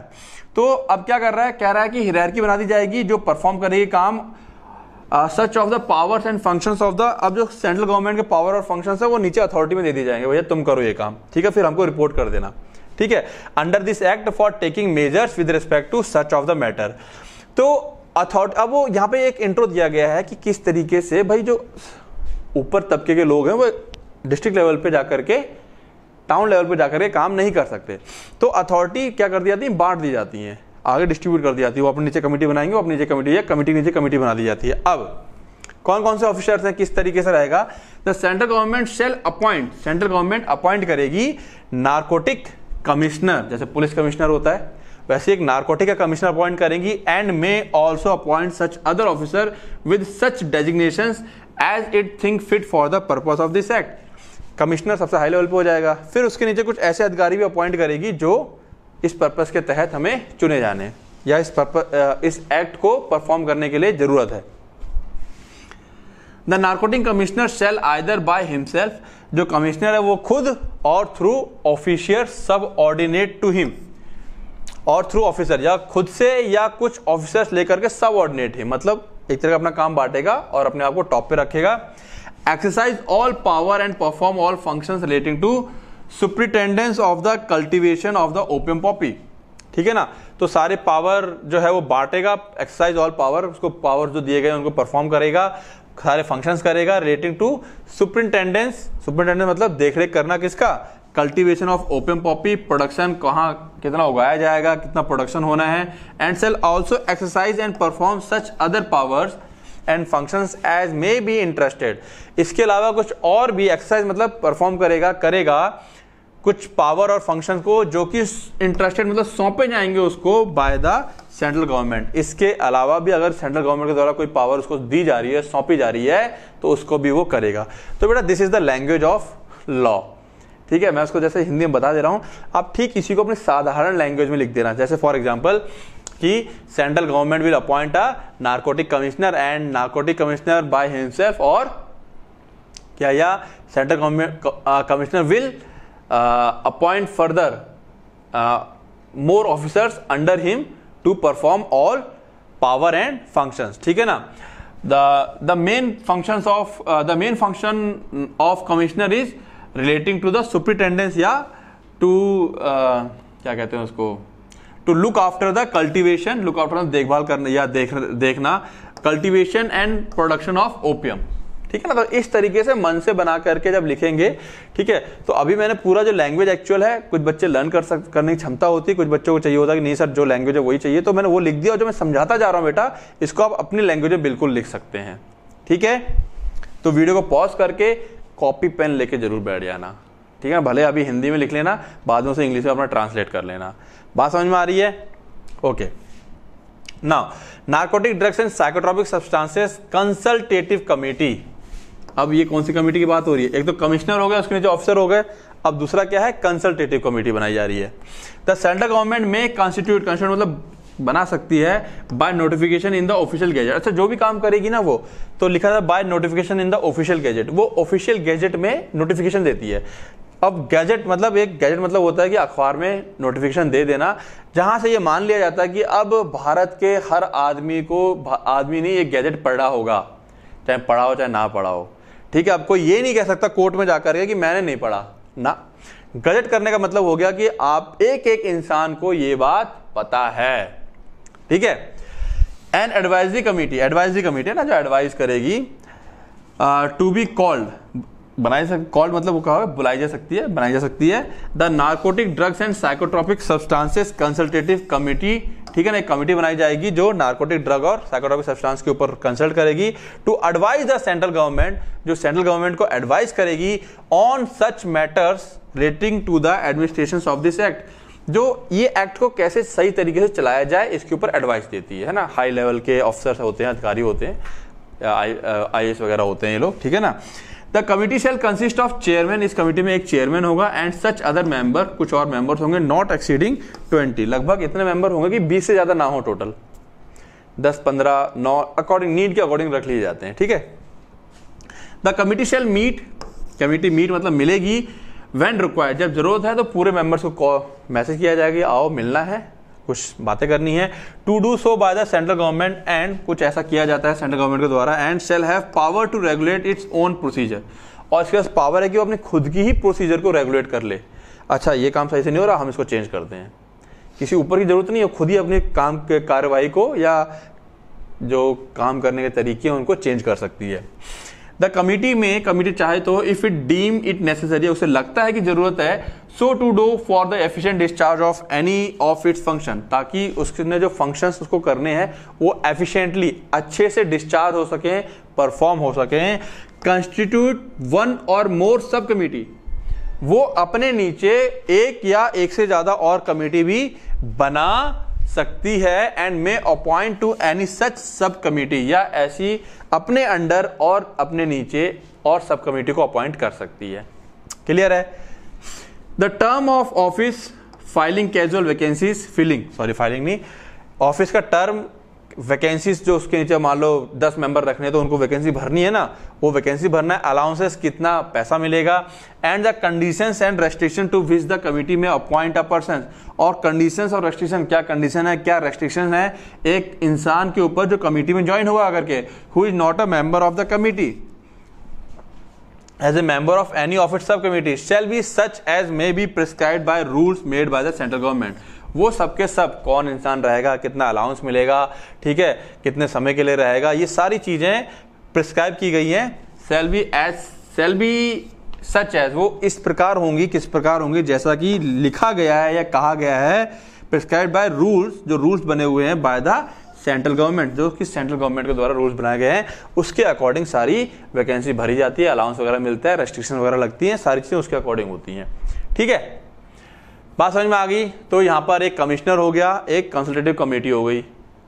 तो अब क्या कर रहा है कह रहा है कि हिरारकी बना दी जाएगी जो परफॉर्म करेगी काम such of the powers and function of the अब जो सेंट्रल गवर्नमेंट के पावर और फंक्शन है वो नीचे अथॉरिटी में दे दिए जाएंगे भैया तुम करो ये काम ठीक है फिर हमको रिपोर्ट कर देना ठीक है under this act for taking measures with respect to such of the matter तो अथॉरिटी अब वो यहाँ पे एक इंट्रो दिया गया है कि किस तरीके से भाई जो ऊपर तबके के लोग हैं वो डिस्ट्रिक्ट लेवल पे जाकर के टाउन लेवल पर जाकर ये काम नहीं कर सकते तो अथॉरिटी क्या कर दी जाती है बांट दी जाती है आगे डिस्ट्रीब्यूट कर दी जाती है वो अपने नीचे कमेटी बनाएंगे वो अपने नीचे कमेटी या कमेटी नीचे कमेटी बना दी जाती है अब कौन कौन से ऑफिसर्स हैं किस तरीके से रहेगा the central government shall appoint central government appoint करेगी नार्कोटिक कमिश्नर जैसे पुलिस कमिश्नर होता है वैसे एक नार्कोटिक का कमिश्नर अपॉइंट करेंगी and may also appoint such other officer with such designation as it think fit for the purpose of this act commissioner सबसे high level पे हो जाएगा फिर उसके नीचे कुछ ऐसे अधिकारी भी अपॉइंट करेगी जो इस पर्पज़ के तहत हमें चुने जाने या इस पर्पज इस एक्ट को परफॉर्म करने के लिए ज़रूरत है the narcotic commissioner shall either by himself जो कमिश्नर है वो खुद और through officer subordinate to him और थ्रू ऑफिसर या खुद से या कुछ ऑफिसर्स लेकर के सब ऑर्डिनेट है मतलब एक तरह का अपना काम बांटेगा और अपने आप को टॉप पे रखेगा exercise all power and perform all function relating to superintendence of the cultivation of the opium poppy ठीक है ना तो सारे पावर जो है वो बांटेगा एक्सरसाइज ऑल पावर उसको पावर जो दिए गए उनको परफॉर्म करेगा सारे फंक्शन करेगा रिलेटिंग टू सुप्रिंटेंडेंस सुप्रिंटेंडेंस मतलब देख रेख करना किसका cultivation of opium poppy production कहाँ कितना उगाया जाएगा कितना प्रोडक्शन होना है and shall also exercise and perform such other powers and function as may be interested इसके अलावा कुछ और भी एक्सरसाइज मतलब परफॉर्म करेगा करेगा कुछ पावर और फंक्शन को जो कि इंटरेस्टेड मतलब सौंपे जाएंगे उसको बाय द सेंट्रल गवर्नमेंट इसके अलावा भी अगर सेंट्रल गवर्नमेंट के द्वारा कोई पावर उसको दी जा रही है सौंपी जा रही है तो उसको भी वो करेगा तो बेटा this is the language of law ठीक है मैं उसको जैसे हिंदी में बता दे रहा हूँ आप ठीक इसी को अपने साधारण लैंग्वेज में लिख देना जैसे फॉर एग्जाम्पल कि central government will appoint a narcotic commissioner and narcotic commissioner by himself और क्या या central government commissioner will appoint further more officers under him to perform all power and functions ठीक है ना the the main functions of the main function of commissioner is relating to the the या to क्या कहते हैं उसको to look after the cultivation look after देखभाल करना या देख देखना cultivation and production of opium ठीक है ना तो इस तरीके से मन से बना करके जब लिखेंगे ठीक है तो अभी मैंने पूरा जो लैंग्वेज एक्चुअल है कुछ बच्चे लर्न कर सक करने की क्षमता होती है कुछ बच्चों को चाहिए होता है कि नहीं सर जो लैंग्वेज है वही चाहिए तो मैंने वो लिख दिया और जो मैं समझाता जा रहा हूँ बेटा इसको आप अपनी लैंग्वेज में बिल्कुल लिख सकते हैं ठीक है तो वीडियो को पॉज करके कॉपी पेन लेके जरूर बैठ जाना ठीक है भले अभी हिंदी में लिख लेना बाद में उसे इंग्लिश में अपना ट्रांसलेट कर लेना बात समझ में आ रही है okay now narcotic drugs and psychotropic substances consultative committee अब ये कौन सी कमेटी की बात हो रही है एक तो कमिश्नर हो गए उसके नीचे ऑफिसर हो गए अब दूसरा क्या है कंसल्टेटिव कमेटी बनाई जा रही है the central government may constitute constitute मतलब बना सकती है by notification in the official gazette अच्छा जो भी काम करेगी ना वो तो लिखा था by notification in the official gazette वो ऑफिशियल गैजेट में नोटिफिकेशन देती है अब गैजेट मतलब एक गैजेट मतलब होता है कि अखबार में नोटिफिकेशन दे देना जहां से ये मान लिया जाता है कि अब भारत के हर आदमी को आदमी ने ये गैजेट पढ़ा होगा चाहे पढ़ा हो चाहे ना पढ़ा हो ठीक है आपको ये नहीं कह सकता कोर्ट में जाकर के कि मैंने नहीं पढ़ा ना गजट करने का मतलब हो गया कि आप एक एक इंसान को ये बात पता है ठीक है an advisory committee advisory committee ना जो एडवाइज करेगी टू बी कॉल्ड बनाई सक कॉल्ड मतलब वो कहा बुलाई जा सकती है बनाई जा सकती है the narcotic drugs and psychotropic substances consultative committee ठीक है ना एक कमेटी बनाई जाएगी जो नार्कोटिक ड्रग और साइकोट्रॉपिक सब्सटेंस के ऊपर कंसल्ट करेगी to advise the central government जो सेंट्रल गवर्नमेंट को एडवाइज करेगी on such matters relating to the administration of this act जो ये एक्ट को कैसे सही तरीके से चलाया जाए इसके ऊपर एडवाइस देती है ना हाई लेवल के ऑफिसर्स होते हैं अधिकारी होते हैं आई वगैरह होते हैं ये लोग ठीक है ना the committee shall consist of chairman इस कमिटी में एक चेयरमैन होगा एंड सच अदर मेंबर कुछ और मेंबर्स होंगे नॉट एक्सीडिंग ट्वेंटी लगभग इतने मेंबर होंगे कि बीस से ज्यादा ना हो टोटल दस पंद्रह नौ अकॉर्डिंग नीड के अकॉर्डिंग रख लिए जाते हैं ठीक है the committee shall meet committee meet मतलब मिलेगी वेन रिक्वायर्ड जब जरूरत है तो पूरे मेंबर्स को मैसेज किया जाएगा आओ मिलना है कुछ बातें करनी है to do so by the central government and कुछ ऐसा किया जाता है सेंट्रल गवर्नमेंट के द्वारा and shall have power to regulate its own procedure और इसके पास पावर है कि वो अपने खुद की ही प्रोसीजर को रेगुलेट कर ले अच्छा ये काम सही से नहीं हो रहा हम इसको चेंज करते हैं किसी ऊपर की जरूरत नहीं है खुद ही अपने काम के कार्रवाई को या जो काम करने के तरीके हैं उनको चेंज कर सकती है द कमिटी में कमिटी चाहे तो if it deem it necessary उसे लगता है कि जरूरत है so to do for the efficient discharge of any of its function ताकि उसने जो फंक्शंस उसको करने हैं वो एफिशिएंटली अच्छे से डिस्चार्ज हो सकें परफॉर्म हो सकें कंस्टिट्यूट वन और मोर सब कमिटी वो अपने नीचे एक या एक से ज्यादा और कमेटी भी बना सकती है and may appoint to any such sub committee या ऐसी अपने अंडर और अपने नीचे और सब कमेटी को अपॉइंट कर सकती है क्लियर है the term of office filing casual vacancies filling sorry filing नहीं ऑफिस का टर्म वैकेंसीज जो उसके नीचे मान लो दस मेंबर रखने हैं तो उनको वैकेंसी भरनी है ना वो वैकेंसी भरना है अलाउंसेस कितना पैसा मिलेगा and the conditions and restriction to which the committee may appoint a person और कंडीशंस और रेस्ट्रिक्शन क्या कंडीशन है क्या रेस्ट्रिक्शन है एक इंसान के ऊपर जो कमिटी में ज्वाइन हुआ करके who is not a member of the committee as a member of any of it sub committee shall be such as may be prescribed by rules made by the central government वो सब के सब कौन इंसान रहेगा कितना allowance मिलेगा ठीक है कितने समय के लिए रहेगा ये सारी चीज़ें प्रिस्क्राइब की गई हैं shall be as shall be such as वो इस प्रकार होंगी किस प्रकार होंगी जैसा कि लिखा गया है या कहा गया है प्रिस्क्राइब बाय रूल्स जो रूल्स बने हुए हैं बाय द सेंट्रल गवर्नमेंट जो कि सेंट्रल गवर्नमेंट के द्वारा रूल्स बनाए गए हैं उसके अकॉर्डिंग सारी वैकेंसी भरी जाती है अलाउंस वगैरह मिलता है रेस्ट्रिक्शन वगैरह लगती हैं सारी चीज़ें उसके अकॉर्डिंग होती हैं ठीक है बात समझ में आ गई तो यहाँ पर एक कमिश्नर हो गया एक कंसल्टेटिव कमेटी हो गई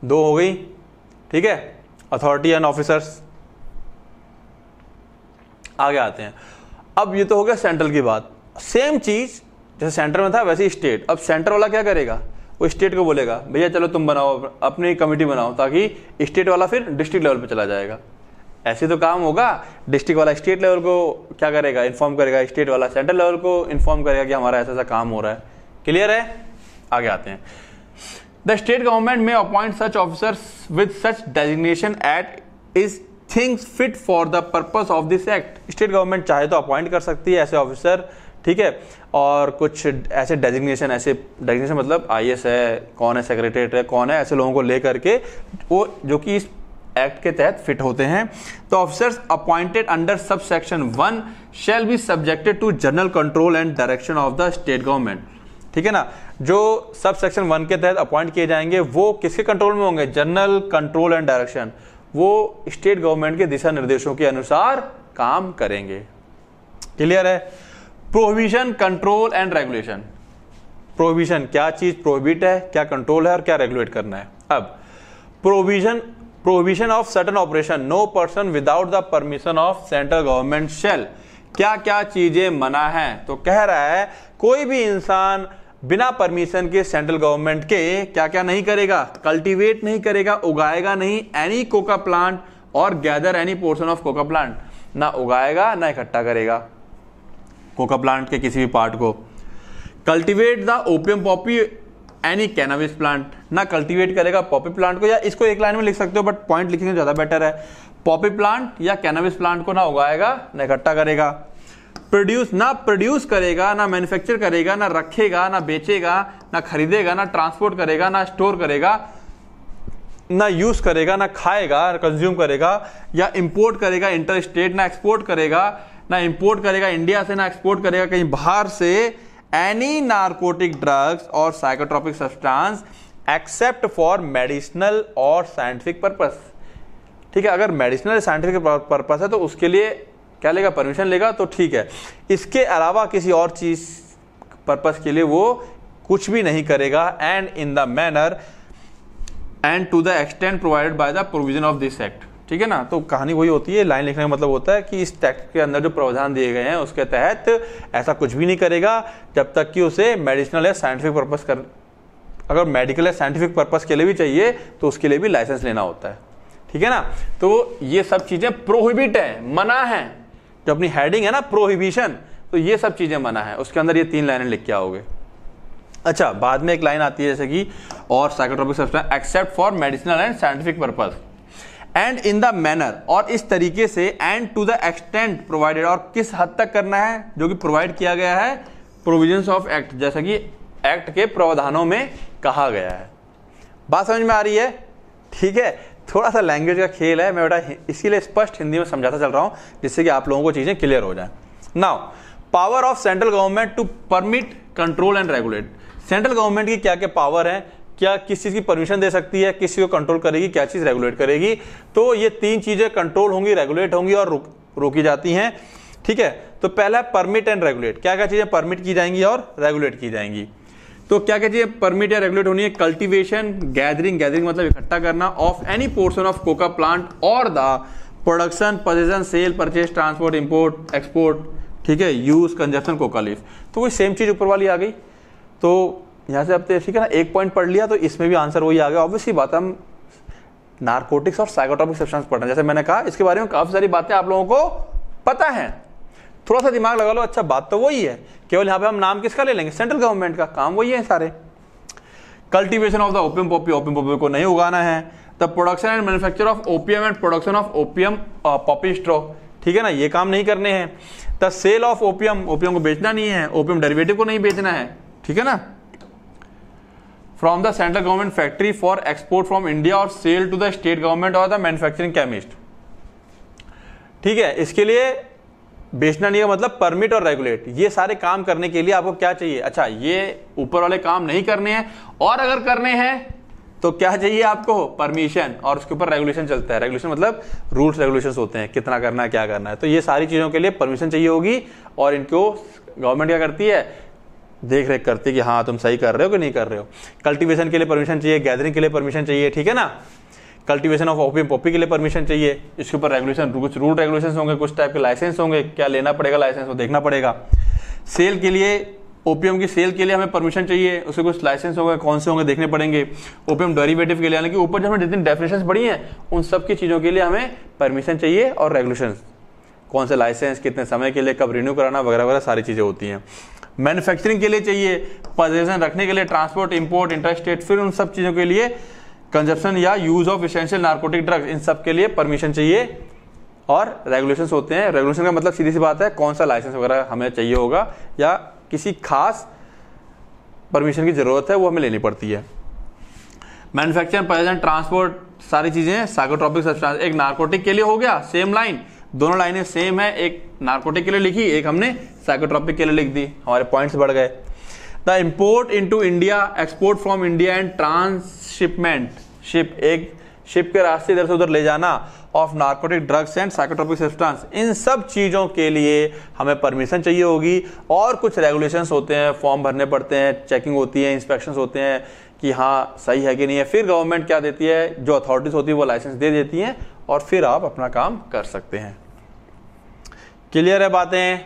दो हो गई ठीक है अथॉरिटी एंड ऑफिसर्स आगे आते हैं अब ये तो हो गया सेंट्रल की बात सेम चीज़ जैसे सेंटर में था वैसे ही स्टेट अब सेंटर वाला क्या करेगा वो स्टेट को बोलेगा भैया चलो तुम बनाओ अपनी कमेटी बनाओ ताकि स्टेट वाला फिर डिस्ट्रिक्ट लेवल पर चला जाएगा ऐसे तो काम होगा डिस्ट्रिक्ट वाला स्टेट लेवल को क्या करेगा इन्फॉर्म करेगा स्टेट वाला सेंट्रल लेवल को इन्फॉर्म करेगा कि हमारा ऐसा ऐसा काम हो रहा है क्लियर है आगे आते हैं the state government may appoint such officer with such designation at is things fit for the purpose of this act state government चाहे तो अपॉइंट कर सकती है ऐसे ऑफिसर ठीक है और कुछ ऐसे डेजिग्नेशन ऐसे डेजिग्नेशन मतलब आई है कौन है सेक्रेटरी है कौन है ऐसे लोगों को लेकर के वो जो कि इस एक्ट के तहत फिट होते हैं तो officers appointed under sub section one shall be subjected to general control and direction of the state government ठीक है ना जो सब सेक्शन वन के तहत अपॉइंट किए जाएंगे वो किसके कंट्रोल में होंगे जनरल कंट्रोल एंड डायरेक्शन वो स्टेट गवर्नमेंट के दिशा निर्देशों के अनुसार काम करेंगे क्लियर है provision control and regulation provision क्या चीज प्रोहिबिट है क्या कंट्रोल है और क्या रेगुलेट करना है अब provision provision of certain operation no person without the permission of central government shall क्या क्या चीजें मना है तो कह रहा है कोई भी इंसान बिना परमिशन के सेंट्रल गवर्नमेंट के क्या क्या नहीं करेगा कल्टीवेट नहीं करेगा उगाएगा नहीं एनी कोका प्लांट और gather any portion of coca plant ना उगाएगा ना इकट्ठा करेगा कोका प्लांट के किसी भी पार्ट को cultivate the opium poppy any cannabis plant ना कल्टीवेट करेगा पॉपी प्लांट को या इसको एक लाइन में लिख सकते हो बट पॉइंट लिखने ज़्यादा बेटर है पॉपी प्लांट या कैनबिस प्लांट को ना उगाएगा ना इकट्ठा करेगा प्रोड्यूस ना प्रोड्यूस करेगा ना मैन्युफैक्चर करेगा ना रखेगा ना बेचेगा ना खरीदेगा ना ट्रांसपोर्ट करेगा ना स्टोर करेगा ना यूज करेगा ना खाएगा ना कंज्यूम करेगा या इंपोर्ट करेगा इंटर स्टेट ना एक्सपोर्ट करेगा ना इंपोर्ट करेगा इंडिया से ना एक्सपोर्ट करेगा कहीं बाहर से एनी नार्कोटिक ड्रग्स और psychotropic substance except for medicinal और साइंटिफिक पर्पस ठीक है अगर मेडिसिनल साइंटिफिक पर्पस है तो उसके लिए क्या लेगा परमिशन लेगा तो ठीक है इसके अलावा किसी और चीज पर्पस के लिए वो कुछ भी नहीं करेगा and in the manner and to the extent provided by the provision of this act ठीक है ना तो कहानी वही होती है लाइन लिखने का मतलब होता है कि इस टैक्ट के अंदर जो प्रावधान दिए गए हैं उसके तहत ऐसा कुछ भी नहीं करेगा जब तक कि उसे मेडिसिनल या साइंटिफिक पर्पज़ कर अगर मेडिकल या साइंटिफिक पर्पज़ के लिए भी चाहिए तो उसके लिए भी लाइसेंस लेना होता है ठीक है ना तो ये सब चीज़ें प्रोहिबिट है मना है जो अपनी हेडिंग है ना प्रोहिबिशन तो ये सब चीज़ें मना है उसके अंदर ये तीन लाइनें लिख के आओगे अच्छा बाद में एक लाइन आती है जैसे कि और psychotropic substance except for medicinal and scientific purpose and in the manner और इस तरीके से and to the extent provided और किस हद तक करना है जो कि प्रोवाइड किया गया है प्रोविजंस ऑफ एक्ट जैसा कि एक्ट के प्रावधानों में कहा गया है बात समझ में आ रही है ठीक है थोड़ा सा लैंग्वेज का खेल है मैं बेटा इसीलिए स्पष्ट हिंदी में समझाता चल रहा हूं जिससे कि आप लोगों को चीज़ें क्लियर हो जाए now power of central government to permit control and regulate central government की क्या क्या पावर है क्या किस चीज़ की परमिशन दे सकती है किस चीज़ को कंट्रोल करेगी क्या चीज़ रेगुलेट करेगी तो ये तीन चीज़ें कंट्रोल होंगी रेगुलेट होंगी और रुक रोकी जाती हैं ठीक है तो पहला परमिट एंड रेगुलेट क्या क्या चीज़ें परमिट की जाएंगी और रेगुलेट की जाएंगी तो क्या क्या चीज़ें परमिट या रेगुलेट होनी है कल्टिवेशन गैदरिंग गैदरिंग मतलब इकट्ठा करना of any portion of coca plant और the production possession sale purchase transport import export ठीक है यूज कंजप्शन कोका लीफ तो वही सेम चीज़ ऊपर वाली आ गई तो यहाँ से अब तो ठीक है ना एक पॉइंट पढ़ लिया तो इसमें भी आंसर वही आ गया ऑब्वियसली बात हम नारकोटिक्स और साइकोट्रॉपिक सब्सटेंस पढ़ रहे हैं जैसे मैंने कहा इसके बारे में काफ़ी सारी बातें आप लोगों को पता है थोड़ा सा दिमाग लगा लो अच्छा बात तो वही है केवल यहाँ पे हम नाम किसका ले लेंगे सेंट्रल गवर्नमेंट का काम वही है सारे cultivation of the opium poppy opium poppy को नहीं उगाना है the production and manufacture of opium and production of opium poppy straw ठीक है ना ये काम नहीं करने हैं the sale of opium opium को बेचना नहीं है ओपियम डेरिवेटिव को नहीं बेचना है ठीक है ना from the central government factory for export from India और sale to the state government और द मैन्युफैक्चरिंग केमिस्ट ठीक है इसके लिए बेचना नहीं है मतलब परमिट और रेगुलेट ये सारे काम करने के लिए आपको क्या चाहिए अच्छा ये ऊपर वाले काम नहीं करने हैं और अगर करने हैं तो क्या चाहिए आपको परमिशन और उसके ऊपर रेगुलेशन चलता है रेगुलेशन मतलब रूल्स रेगुलेशन होते हैं कितना करना है क्या करना है तो ये सारी चीज़ों के लिए परमिशन चाहिए होगी और इनको गवर्नमेंट क्या करती है देख रेख करती है कि हाँ तुम सही कर रहे हो कि नहीं कर रहे हो कल्टीवेशन के लिए परमिशन चाहिए गैदरिंग के लिए परमिशन चाहिए ठीक है ना कल्टीवेशन ऑफ ओपी पॉपी के लिए परमिशन चाहिए इसके ऊपर रेगुलेशन कुछ रूल रेगुलेशन होंगे कुछ टाइप के लाइसेंस होंगे क्या लेना पड़ेगा लाइसेंस वो देखना पड़ेगा सेल के लिए ओपीएम की सेल के लिए हमें परमिशन चाहिए उसके कुछ लाइसेंस होंगे कौन से होंगे देखने पड़ेंगे ओपीएम डेरिवेटिव के लिए यानी कि ऊपर जो हमने जितनी डेफिनेशन बढ़ी हैं उन सब की चीज़ों के लिए हमें परमिशन चाहिए और रेगुलेशन कौन से लाइसेंस कितने समय के लिए कब रिन्यू कराना वगैरह वगैरह सारी चीज़ें होती हैं मैन्युफैक्चरिंग के लिए चाहिए पोजेशन रखने के लिए ट्रांसपोर्ट इंपोर्ट इंटरस्टेट फिर उन सब चीज़ों के लिए कंजप्शन या use of essential narcotic drugs इन सब के लिए परमिशन चाहिए और रेगुलेशन होते हैं रेगुलेशन का मतलब सीधी सी बात है कौन सा लाइसेंस वगैरह हमें चाहिए होगा या किसी खास परमिशन की ज़रूरत है वो हमें लेनी पड़ती है मैन्युफैक्चरिंग पोजेशन ट्रांसपोर्ट सारी चीज़ें साइकोट्रॉपिक सब्सटेंस एक नार्कोटिक के लिए हो गया सेम लाइन दोनों लाइनें सेम है एक नार्कोटिक के लिए लिखी एक हमने साइकोट्रॉपिक के लिए लिख दी हमारे पॉइंट्स बढ़ गए the import into India export from India and transshipment ship एक शिप के रास्ते इधर से उधर ले जाना of narcotic drugs and psychotropic substance इन सब चीज़ों के लिए हमें परमिशन चाहिए होगी और कुछ रेगुलेशंस होते हैं फॉर्म भरने पड़ते हैं चेकिंग होती है इंस्पेक्शंस होते हैं कि हाँ सही है कि नहीं है फिर गवर्नमेंट क्या देती है जो अथॉरिटीज़ होती है वो लाइसेंस दे देती हैं और फिर आप अपना काम कर सकते हैं क्लियर है बातें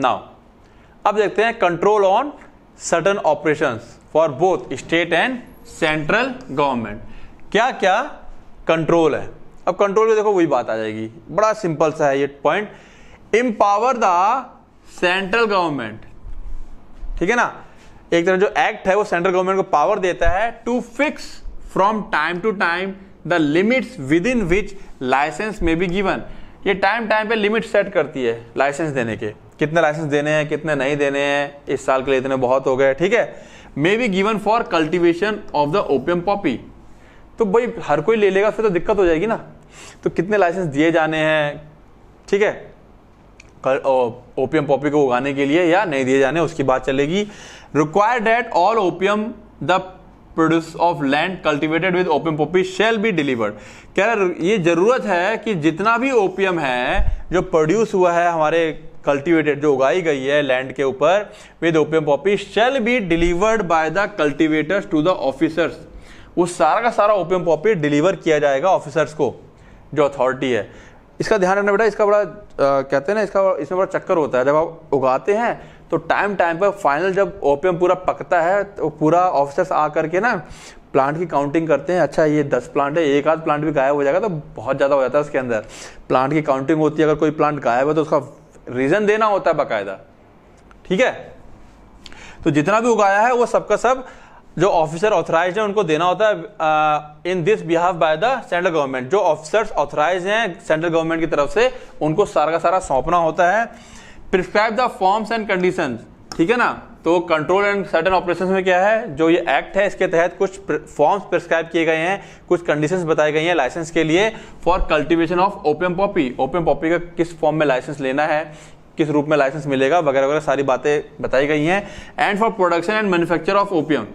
नाउ अब देखते हैं control on certain operation for both state and central government क्या क्या कंट्रोल है अब कंट्रोल में देखो वही बात आ जाएगी बड़ा सिंपल सा है ये point empower the central government ठीक है ना एक तरह जो एक्ट है वो सेंट्रल गवर्नमेंट को पावर देता है to fix from time to time the limits within which licence may be given ये टाइम टाइम पे लिमिट सेट करती है लाइसेंस देने के कितने लाइसेंस देने हैं कितने नहीं देने हैं इस साल के लिए इतने बहुत हो गए ठीक है may be given for cultivation of the opium poppy तो भाई हर कोई ले लेगा फिर तो दिक्कत हो जाएगी ना तो कितने लाइसेंस दिए जाने हैं ठीक है ओपियम पॉपी को उगाने के लिए या नहीं दिए जाने उसकी बात चलेगी require that all opium the produce of land cultivated with opium poppy shall be delivered कह रहा ये ज़रूरत है कि जितना भी ओपियम है जो प्रोड्यूस हुआ है हमारे कल्टीवेटेड जो उगाई गई है लैंड के ऊपर with opium poppy shall be delivered by the cultivators to the officers उस सारा का सारा ओपियम पॉपी डिलीवर किया जाएगा ऑफिसर्स को जो अथॉरिटी है इसका ध्यान रखना बेटा इसका बड़ा आ, कहते हैं ना इसका इसमें बड़ा चक्कर होता है जब आप उगाते हैं तो टाइम टाइम पर फाइनल जब ओपियम पूरा पकता है तो पूरा ऑफिसर्स आ करके ना प्लांट की काउंटिंग करते हैं अच्छा ये दस प्लांट है एक आध प्लांट भी गायब हो जाएगा तो बहुत ज़्यादा हो जाता है उसके अंदर प्लांट की काउंटिंग होती है अगर कोई प्लांट गायब है तो उसका रीज़न देना होता है बाकायदा ठीक है तो जितना भी उगाया है वो सबका सब जो ऑफिसर ऑथराइज है उनको देना होता है in this behalf by the central government जो ऑफिसर्स ऑथराइज हैं सेंट्रल गवर्नमेंट की तरफ से उनको सारा का सारा सौंपना होता है prescribe the forms and condition ठीक है ना तो कंट्रोल एंड सर्टन ऑपरेशन में क्या है जो ये एक्ट है इसके तहत कुछ फॉर्म्स प्रिस्क्राइब किए गए हैं कुछ कंडीशन बताई गई हैं लाइसेंस के लिए for cultivation of opium poppy opium poppy का किस फॉर्म में लाइसेंस लेना है किस रूप में लाइसेंस मिलेगा वगैरह वगैरह सारी बातें बताई गई हैं and for production and manufacture of opium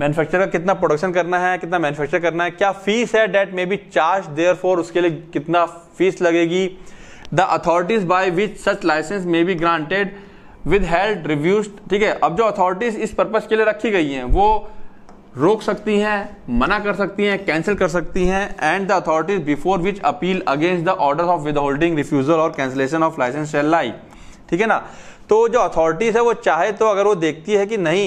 manufacture का कितना प्रोडक्शन करना है कितना मैन्युफैक्चर करना है क्या फीस है that may be charge there for उसके लिए कितना फीस लगेगी the authorities by which such licence may be granted withheld reviews ठीक है अब जो अथॉरिटीज इस पर्पज के लिए रखी गई हैं वो रोक सकती हैं मना कर सकती हैं कैंसिल कर सकती हैं and the authorities before which appeal against the order of withholding refusal और cancellation of licence shall lie ठीक है ना तो जो अथॉरिटीज है वो चाहे तो अगर वो देखती है कि नहीं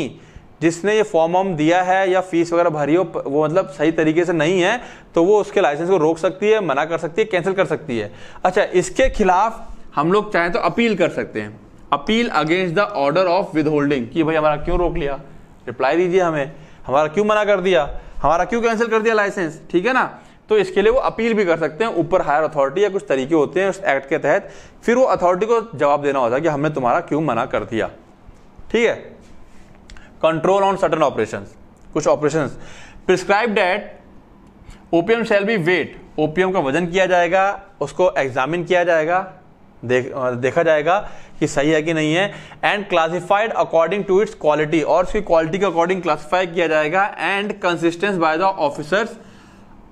जिसने ये फॉर्म वॉर्म दिया है या फीस वगैरह भरी हो वो मतलब सही तरीके से नहीं है तो वो उसके लाइसेंस को रोक सकती है मना कर सकती है कैंसिल कर सकती है अच्छा इसके खिलाफ हम लोग चाहें तो अपील कर सकते हैं appeal against the order of withholding कि भाई हमारा क्यों रोक लिया रिप्लाई दीजिए हमें हमारा क्यों मना कर दिया हमारा क्यों कैंसिल कर दिया लाइसेंस ठीक है ना तो इसके लिए वो अपील भी कर सकते हैं ऊपर हायर अथॉरिटी या कुछ तरीके होते हैं उस एक्ट के तहत फिर वो अथॉरिटी को जवाब देना होता है कि हमने तुम्हारा क्यों मना कर दिया ठीक है कंट्रोल ऑन सर्टन ऑपरेशन कुछ operation prescribe that OPM shall be weight OPM का वजन किया जाएगा उसको एग्जामिन किया जाएगा देख देखा जाएगा कि सही है कि नहीं है and classified according to its quality और उसकी क्वालिटी के अकॉर्डिंग क्लासिफाई किया जाएगा and consistence by the officers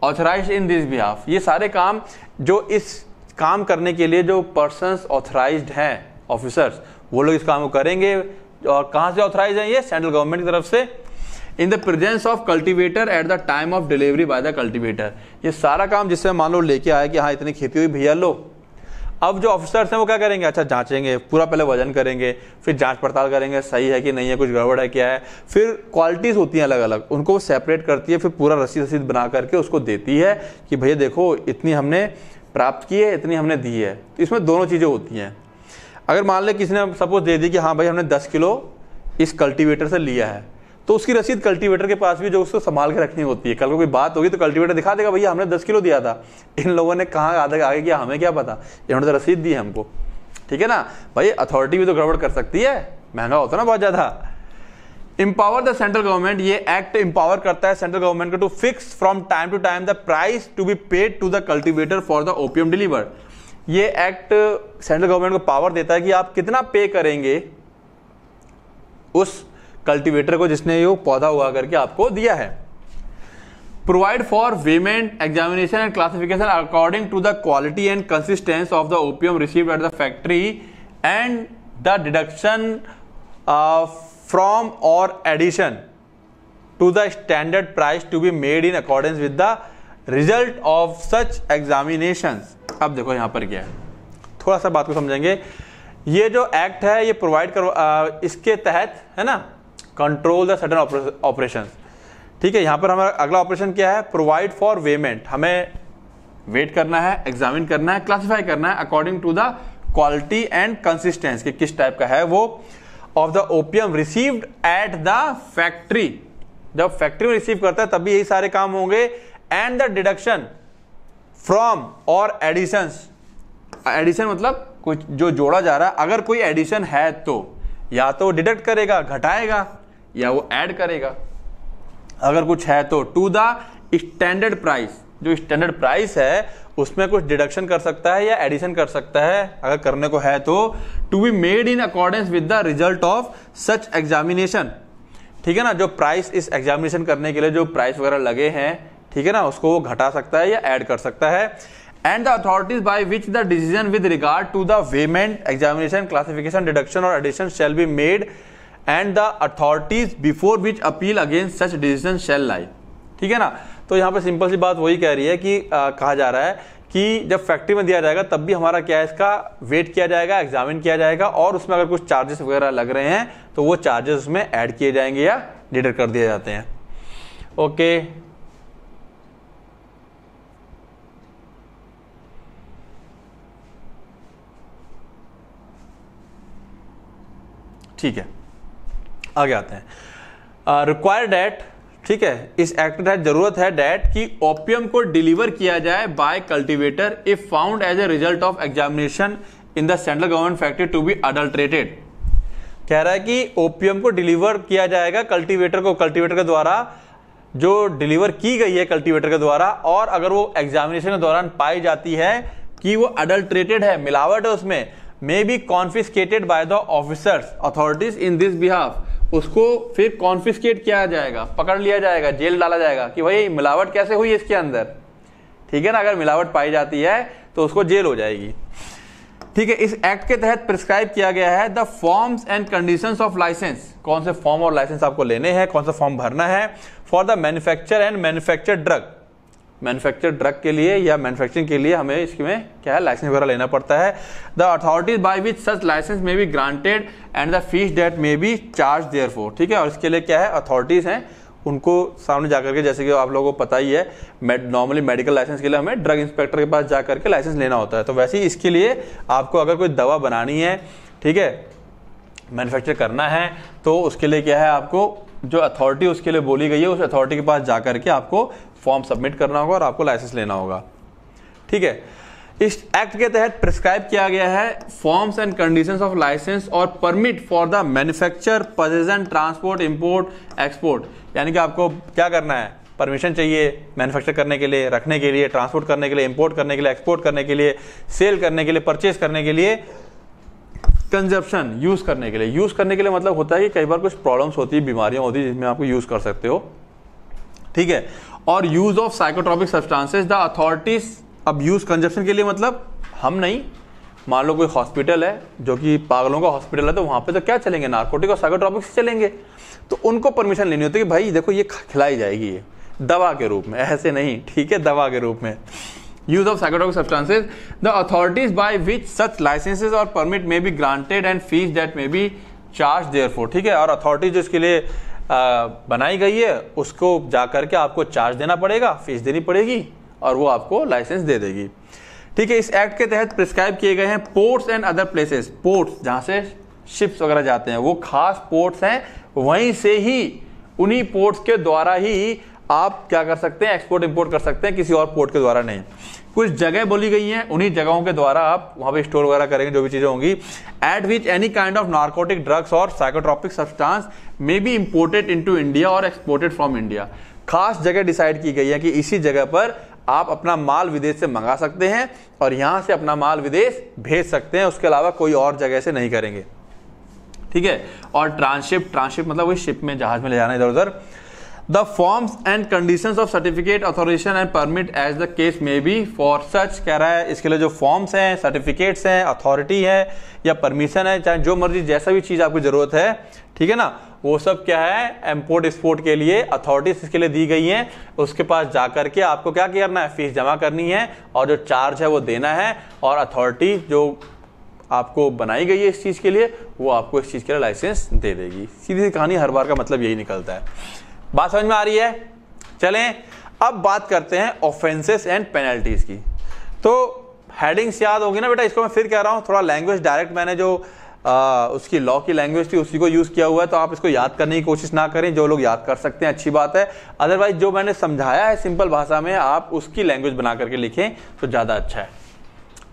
authorise in this behalf ये सारे काम जो इस काम करने के लिए जो पर्सन ऑथराइज हैं ऑफिसर्स वो लोग इस काम को करेंगे और कहाँ से ऑथराइज हैं ये सेंट्रल गवर्नमेंट की तरफ से in the presence of cultivator at the time of delivery by the cultivator ये सारा काम जिससे मान लो लेके आया कि हाँ इतनी खेती हुई भैया लो अब जो ऑफिसर्स हैं वो क्या करेंगे अच्छा जांचेंगे पूरा पहले वजन करेंगे फिर जांच पड़ताल करेंगे सही है कि नहीं है कुछ गड़बड़ है क्या है फिर क्वालिटीज़ होती हैं अलग अलग उनको वो सेपरेट करती है फिर पूरा रसीद रसीद बना करके उसको देती है कि भैया देखो इतनी हमने प्राप्त की है इतनी हमने दी है तो इसमें दोनों चीज़ें होती हैं अगर मान लें किसी ने सपोज दे दी कि हाँ भाई हमने दस किलो इस कल्टिवेटर से लिया है तो उसकी रसीद कल्टीवेटर के पास भी जो उसको संभाल के रखनी होती है कल को कोई बात होगी तो कल्टीवेटर दिखा देगा भैया हमने दस किलो दिया था इन लोगों ने कहा आधा आगे किया हमें क्या पता इन्होंने तो रसीद दी है हमको ठीक है ना भाई अथॉरिटी भी तो गड़बड़ कर सकती है महंगा होता ना बहुत ज़्यादा इम्पावर द सेंट्रल गवर्नमेंट ये एक्ट इम्पावर करता है सेंट्रल गवर्नमेंट को to fix from time to time the price to be paid to the cultivator for the OPM deliver ये एक्ट सेंट्रल गवर्नमेंट को पावर देता है कि आप कितना पे करेंगे उस कल्टीवेटर को जिसने ये पौधा उगा करके आपको दिया है provide for weighment examination and classification according to the quality and consistence of the opium receive at the factory and the deduction from और addition to the standard price to be made in accordance with the result of such examination अब देखो यहां पर क्या है थोड़ा सा बात को समझेंगे ये जो एक्ट है ये प्रोवाइड करवा uh, इसके तहत है ना कंट्रोल द सडन ऑपरेशन ठीक है यहां पर हमारा अगला ऑपरेशन क्या है प्रोवाइड फॉर वेमेंट हमें वेट करना है एग्जामिन करना है क्लासीफाई करना है according to the quality and consistence कि किस टाइप का है वो of the opium received at the factory जब फैक्ट्री में रिसीव करता है तभी यही सारे काम होंगे एंड द डिडक्शन फ्रॉम और एडिशन एडिशन मतलब कुछ जो जोड़ा जा रहा है अगर कोई एडिशन है तो या तो डिडक्ट करेगा घटाएगा या वो ऐड करेगा अगर कुछ है तो टू द स्टैंडर्ड प्राइस जो स्टैंडर्ड प्राइस है उसमें कुछ डिडक्शन कर सकता है या एडिशन कर सकता है अगर करने को है तो to be made in accordance with the result of such examination ठीक है ना जो प्राइस इस एग्जामिनेशन करने के लिए जो प्राइस वगैरह लगे हैं ठीक है ना उसको वो घटा सकता है या ऐड कर सकता है and the authorities by which the decision with regard to the weighment examination classification deduction और addition shall be made and the authorities before which appeal against such decision shall lie ठीक है ना तो यहाँ पर सिंपल सी बात वही कह रही है कि आ, कहा जा रहा है कि जब फैक्ट्री में दिया जाएगा तब भी हमारा क्या है इसका वेट किया जाएगा एग्जामिन किया जाएगा और उसमें अगर कुछ चार्जेस वगैरह लग रहे हैं तो वो चार्जेस उसमें ऐड किए जाएंगे या डिडक्ट कर दिए जाते हैं ओके ठीक है आगे आते हैं रिक्वायर डेट ठीक है इस एक्ट के तहत जरूरत है डेट कि ओपियम को डिलीवर किया जाए by cultivator if found as a result of examination in the central government factory to be adulterated कह रहा है कि ओपियम को डिलीवर किया जाएगा कल्टीवेटर को कल्टीवेटर के द्वारा जो डिलीवर की गई है कल्टीवेटर के द्वारा और अगर वो एग्जामिनेशन के दौरान पाई जाती है कि वो अडल्ट्रेटेड है मिलावट है उसमें may be confiscated by the officers authorities in this behalf उसको फिर कॉन्फिस्केट किया जाएगा पकड़ लिया जाएगा जेल डाला जाएगा कि भाई मिलावट कैसे हुई इसके अंदर ठीक है ना अगर मिलावट पाई जाती है तो उसको जेल हो जाएगी ठीक है इस एक्ट के तहत प्रिस्क्राइब किया गया है the forms and conditions of licence कौन से फॉर्म और लाइसेंस आपको लेने हैं कौन सा फॉर्म भरना है for the manufacture and manufacture drug manufacture drug के लिए या मैन्युफैक्चरिंग के लिए हमें इसमें क्या है लाइसेंस वगैरह लेना पड़ता है the authorities by which such licence may be granted and the fees that may be charge therefor ठीक है और इसके लिए क्या है अथॉरिटीज़ हैं उनको सामने जा करके जैसे कि आप लोगों को पता ही है मेड नॉर्मली मेडिकल लाइसेंस के लिए हमें ड्रग इंस्पेक्टर के पास जा करके लाइसेंस लेना होता है तो वैसे ही इसके लिए आपको अगर कोई दवा बनानी है ठीक है मैन्युफैक्चर करना है तो उसके लिए क्या है आपको जो अथॉरिटी उसके लिए बोली गई है उस अथॉरिटी के पास जा करके आपको फॉर्म सबमिट करना होगा और आपको लाइसेंस लेना होगा ठीक है इस एक्ट के तहत प्रिस्क्राइब किया गया है forms and conditions of licence और permit for the manufacture possession transport import export यानी कि आपको क्या करना है परमिशन चाहिए मैन्युफैक्चर करने के लिए रखने के लिए ट्रांसपोर्ट करने के लिए इंपोर्ट करने के लिए एक्सपोर्ट करने के लिए सेल करने के लिए परचेज करने के लिए कंजप्शन यूज करने के लिए यूज करने के लिए मतलब होता है कि कई बार कुछ प्रॉब्लम्स होती है बीमारियां होती है जिसमें आपको यूज कर सकते हो ठीक है और use of psychotropic substances the authorities अब यूज कंजप्शन के लिए मतलब हम नहीं मान लो कोई हॉस्पिटल है जो कि पागलों का हॉस्पिटल है तो वहां पे तो क्या चलेंगे नार्कोटिक और साइकोट्रॉपिक चलेंगे तो उनको परमिशन लेनी होती है कि भाई देखो ये खिलाई जाएगी ये दवा के रूप में ऐसे नहीं ठीक है दवा के रूप में use of psychotropic substances the authorities by which such licences और permit may be granted and fees that may be charge there therefore ठीक है और अथॉरिटीज जो इसके लिए बनाई गई है उसको जा कर के आपको चार्ज देना पड़ेगा फीस देनी पड़ेगी और वो आपको लाइसेंस दे देगी ठीक है इस एक्ट के तहत प्रिस्क्राइब किए गए हैं ports and other places ports जहाँ से शिप्स वगैरह जाते हैं वो खास पोर्ट्स हैं वहीं से ही उन्हीं पोर्ट्स के द्वारा ही आप क्या कर सकते हैं एक्सपोर्ट इंपोर्ट कर सकते हैं किसी और पोर्ट के द्वारा नहीं कुछ जगह बोली गई हैं उन्हीं जगहों के द्वारा आप वहां पे स्टोर वगैरह करेंगे जो भी चीजें होंगी at which any kind of narcotic drugs और psychotropic substance may be imported into India और एक्सपोर्टेड फ्रॉम इंडिया खास जगह डिसाइड की गई है कि इसी जगह पर आप अपना माल विदेश से मंगा सकते हैं और यहां से अपना माल विदेश भेज सकते हैं उसके अलावा कोई और जगह से नहीं करेंगे ठीक है और ट्रांसशिप ट्रांसशिप मतलब वही शिप में जहाज में ले जाना इधर उधर the forms and condition of certificate authorization and permit as the case may be for such कह रहा है इसके लिए जो फॉर्म्स हैं सर्टिफिकेट्स हैं अथॉरिटी है या परमिशन है चाहे जो मर्जी जैसा भी चीज़ आपको ज़रूरत है ठीक है ना वो सब क्या है एम्पोर्ट एक्सपोर्ट के लिए अथॉरिटीज इसके लिए दी गई हैं उसके पास जा करके आपको क्या करना है फीस जमा करनी है और जो चार्ज है वो देना है और अथॉरिटी जो आपको बनाई गई है इस चीज़ के लिए वो आपको इस चीज़ के लिए लाइसेंस दे देगी सीधी सी कहानी हर बार का मतलब यही निकलता है बात समझ में आ रही है चलें अब बात करते हैं ऑफेंसेस एंड पेनल्टीज की तो हेडिंग्स याद होगी ना बेटा इसको मैं फिर कह रहा हूँ थोड़ा लैंग्वेज डायरेक्ट मैंने जो आ, उसकी लॉ की लैंग्वेज थी उसी को यूज़ किया हुआ है तो आप इसको याद करने की कोशिश ना करें जो लोग याद कर सकते हैं अच्छी बात है अदरवाइज जो मैंने समझाया है सिंपल भाषा में आप उसकी लैंग्वेज बना करके लिखें तो ज़्यादा अच्छा है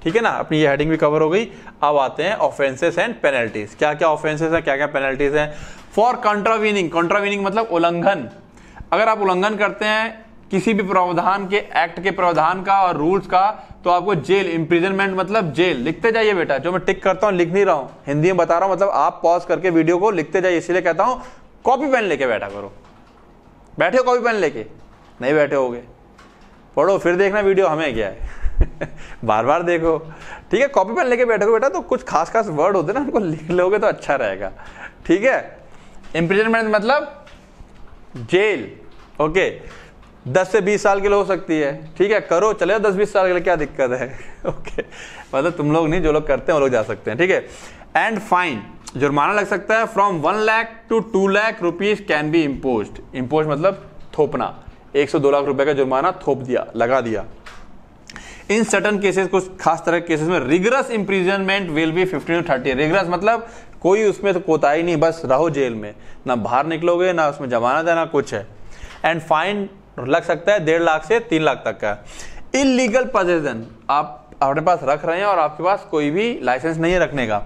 ठीक है ना अपनी ये हेडिंग भी कवर हो गई अब आते हैं ऑफेंसेस एंड पेनल्टीज क्या क्या ऑफेंसेस हैं क्या क्या पेनल्टीज हैं फॉर कॉन्ट्रावीनिंग कॉन्ट्रावीनिंग मतलब उल्लंघन अगर आप उल्लंघन करते हैं किसी भी प्रावधान के एक्ट के प्रावधान का और रूल्स का तो आपको जेल इंप्रिजनमेंट मतलब जेल लिखते जाइए बेटा जो मैं टिक करता हूं लिख नहीं रहा हूं हिंदी में बता रहा हूं मतलब आप पॉज करके वीडियो को लिखते जाइए इसीलिए कहता हूं कॉपी पेन लेके बैठा करो बैठे हो कॉपी पेन लेके नहीं बैठे होगे पढ़ो फिर देखना वीडियो हमें क्या है बार बार देखो ठीक है कॉपी पेन लेके बैठोगे बेटा तो कुछ खास खास वर्ड होते ना उनको लिख लोगे तो अच्छा रहेगा ठीक है इंप्रिजनमेंट मतलब जेल ओके दस से बीस साल के लिए हो सकती है ठीक है करो चले दस बीस साल के लिए क्या दिक्कत है ओके मतलब तुम लोग नहीं जो लोग करते हैं वो लोग जा सकते हैं ठीक है एंड फाइन जुर्माना लग सकता है from one lakh to two lakh rupees can be impose impose मतलब थोपना एक सौ दो लाख रुपए का जुर्माना थोप दिया लगा दिया इन सर्टन केसेस कुछ खास तरह केसेस में rigorous imprisonment will be fifteen to thirty rigorous मतलब कोई उसमें तो कोताही नहीं बस रहो जेल में ना बाहर निकलोगे ना उसमें जमानत है ना कुछ है एंड फाइन लग सकता है डेढ़ लाख से तीन लाख तक का इलीगल पोजेसन आप अपने पास रख रहे हैं और आपके पास कोई भी लाइसेंस नहीं है रखने का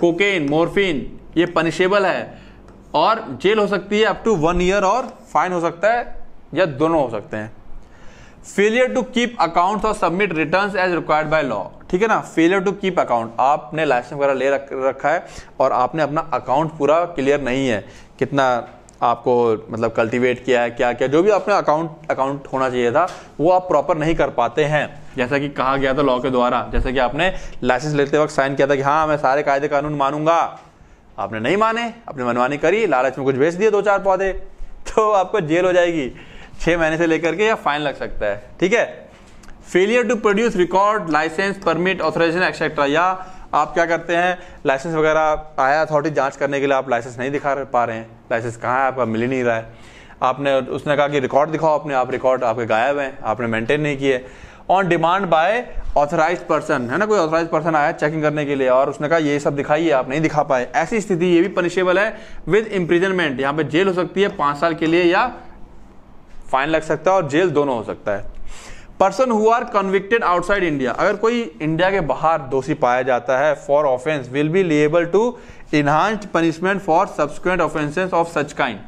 कोकेन मोरफिन ये पनिशेबल है और जेल हो सकती है अप टू वन ईयर और फाइन हो सकता है या दोनों हो सकते हैं फेलियर टू कीप अकाउंट और submit return as required by law ठीक है ना फेलियर टू कीप अकाउंट आपने लाइसेंस वगैरह ले रख, रखा है और आपने अपना अकाउंट पूरा क्लियर नहीं है कितना आपको मतलब कल्टीवेट किया है क्या क्या जो भी आपने अकाउंट अकाउंट होना चाहिए था वो आप प्रॉपर नहीं कर पाते हैं जैसा कि कहा गया था लॉ के द्वारा जैसे कि आपने लाइसेंस लेते वक्त साइन किया था कि हाँ मैं सारे कायदे कानून मानूंगा आपने नहीं माने अपने मनमानी करी लालच में कुछ बेच दिए दो चार पौधे तो आपको जेल हो जाएगी छः महीने से लेकर के या फाइन लग सकता है ठीक है failure to produce record licence permit authorisation etcetera या आप क्या करते हैं लाइसेंस वगैरह आया अथॉरिटी जांच करने के लिए आप लाइसेंस नहीं दिखा पा रहे हैं लाइसेंस कहाँ है आपका मिल ही नहीं रहा है आपने उसने कहा कि रिकॉर्ड दिखाओ अपने आप रिकॉर्ड आपके गायब हैं आपने मेंटेन नहीं किए on demand by authorise person है ना कोई ऑथराइज पर्सन आया चेकिंग करने के लिए और उसने कहा ये सब दिखाइए आप नहीं दिखा पाए ऐसी स्थिति ये भी पनिशेबल है विद इम्प्रिजनमेंट यहाँ पे जेल हो सकती है पाँच साल के लिए या फाइन लग सकता है और जेल दोनों हो सकता है person who are convicted outside India अगर कोई इंडिया के बाहर दोषी पाया जाता है for offence will be liable to enhanced punishment for subsequent offences of such kind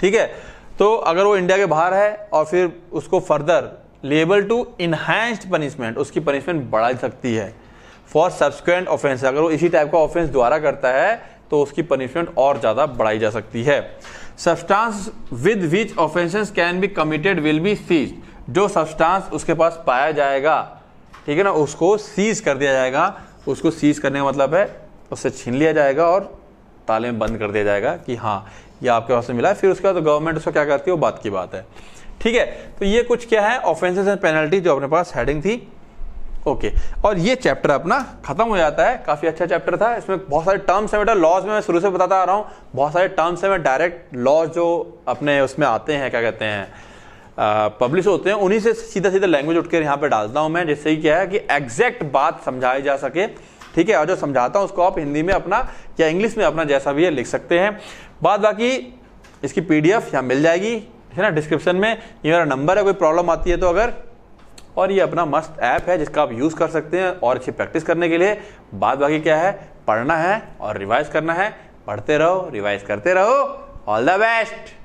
ठीक है तो अगर वो इंडिया के बाहर है और फिर उसको further liable to enhanced punishment उसकी पनिशमेंट बढ़ा सकती है फॉर सब्सिक्वेंट ऑफेंस अगर वो इसी टाइप का ऑफेंस द्वारा करता है तो उसकी पनिशमेंट और ज़्यादा बढ़ाई जा सकती है substance with which offences can be committed will be seize जो सब्सटांस उसके पास पाया जाएगा ठीक है ना उसको सीज कर दिया जाएगा उसको सीज करने का मतलब है उससे छीन लिया जाएगा और ताले में बंद कर दिया जाएगा कि हाँ ये आपके पास से मिला है फिर उसके बाद तो गवर्नमेंट उसको क्या करती है वो बात की बात है ठीक है तो ये कुछ क्या है ऑफेंसेस एंड पेनल्टी जो अपने पास हेडिंग थी ओके okay. और ये चैप्टर अपना खत्म हो जाता है काफी अच्छा चैप्टर था इसमें बहुत सारे टर्म्स हैं बेटा लॉज में मैं शुरू से बताता आ रहा हूँ बहुत सारे टर्म्स हैं मैं डायरेक्ट लॉज जो अपने उसमें आते हैं क्या कहते हैं पब्लिश होते हैं उन्हीं से सीधा सीधा लैंग्वेज उठकर यहाँ पर डालता हूँ मैं जिससे क्या है कि एग्जैक्ट बात समझाई जा सके ठीक है और जो समझाता हूँ उसको आप हिंदी में अपना या इंग्लिश में अपना जैसा भी है लिख सकते हैं बाद बाकी इसकी पी डी यहाँ मिल जाएगी है ना डिस्क्रिप्शन में ये मेरा नंबर है कोई प्रॉब्लम आती है तो अगर और ये अपना मस्त ऐप है जिसका आप यूज़ कर सकते हैं और अच्छी प्रैक्टिस करने के लिए बाद बाकी क्या है पढ़ना है और रिवाइज करना है पढ़ते रहो रिवाइज करते रहो ऑल द बेस्ट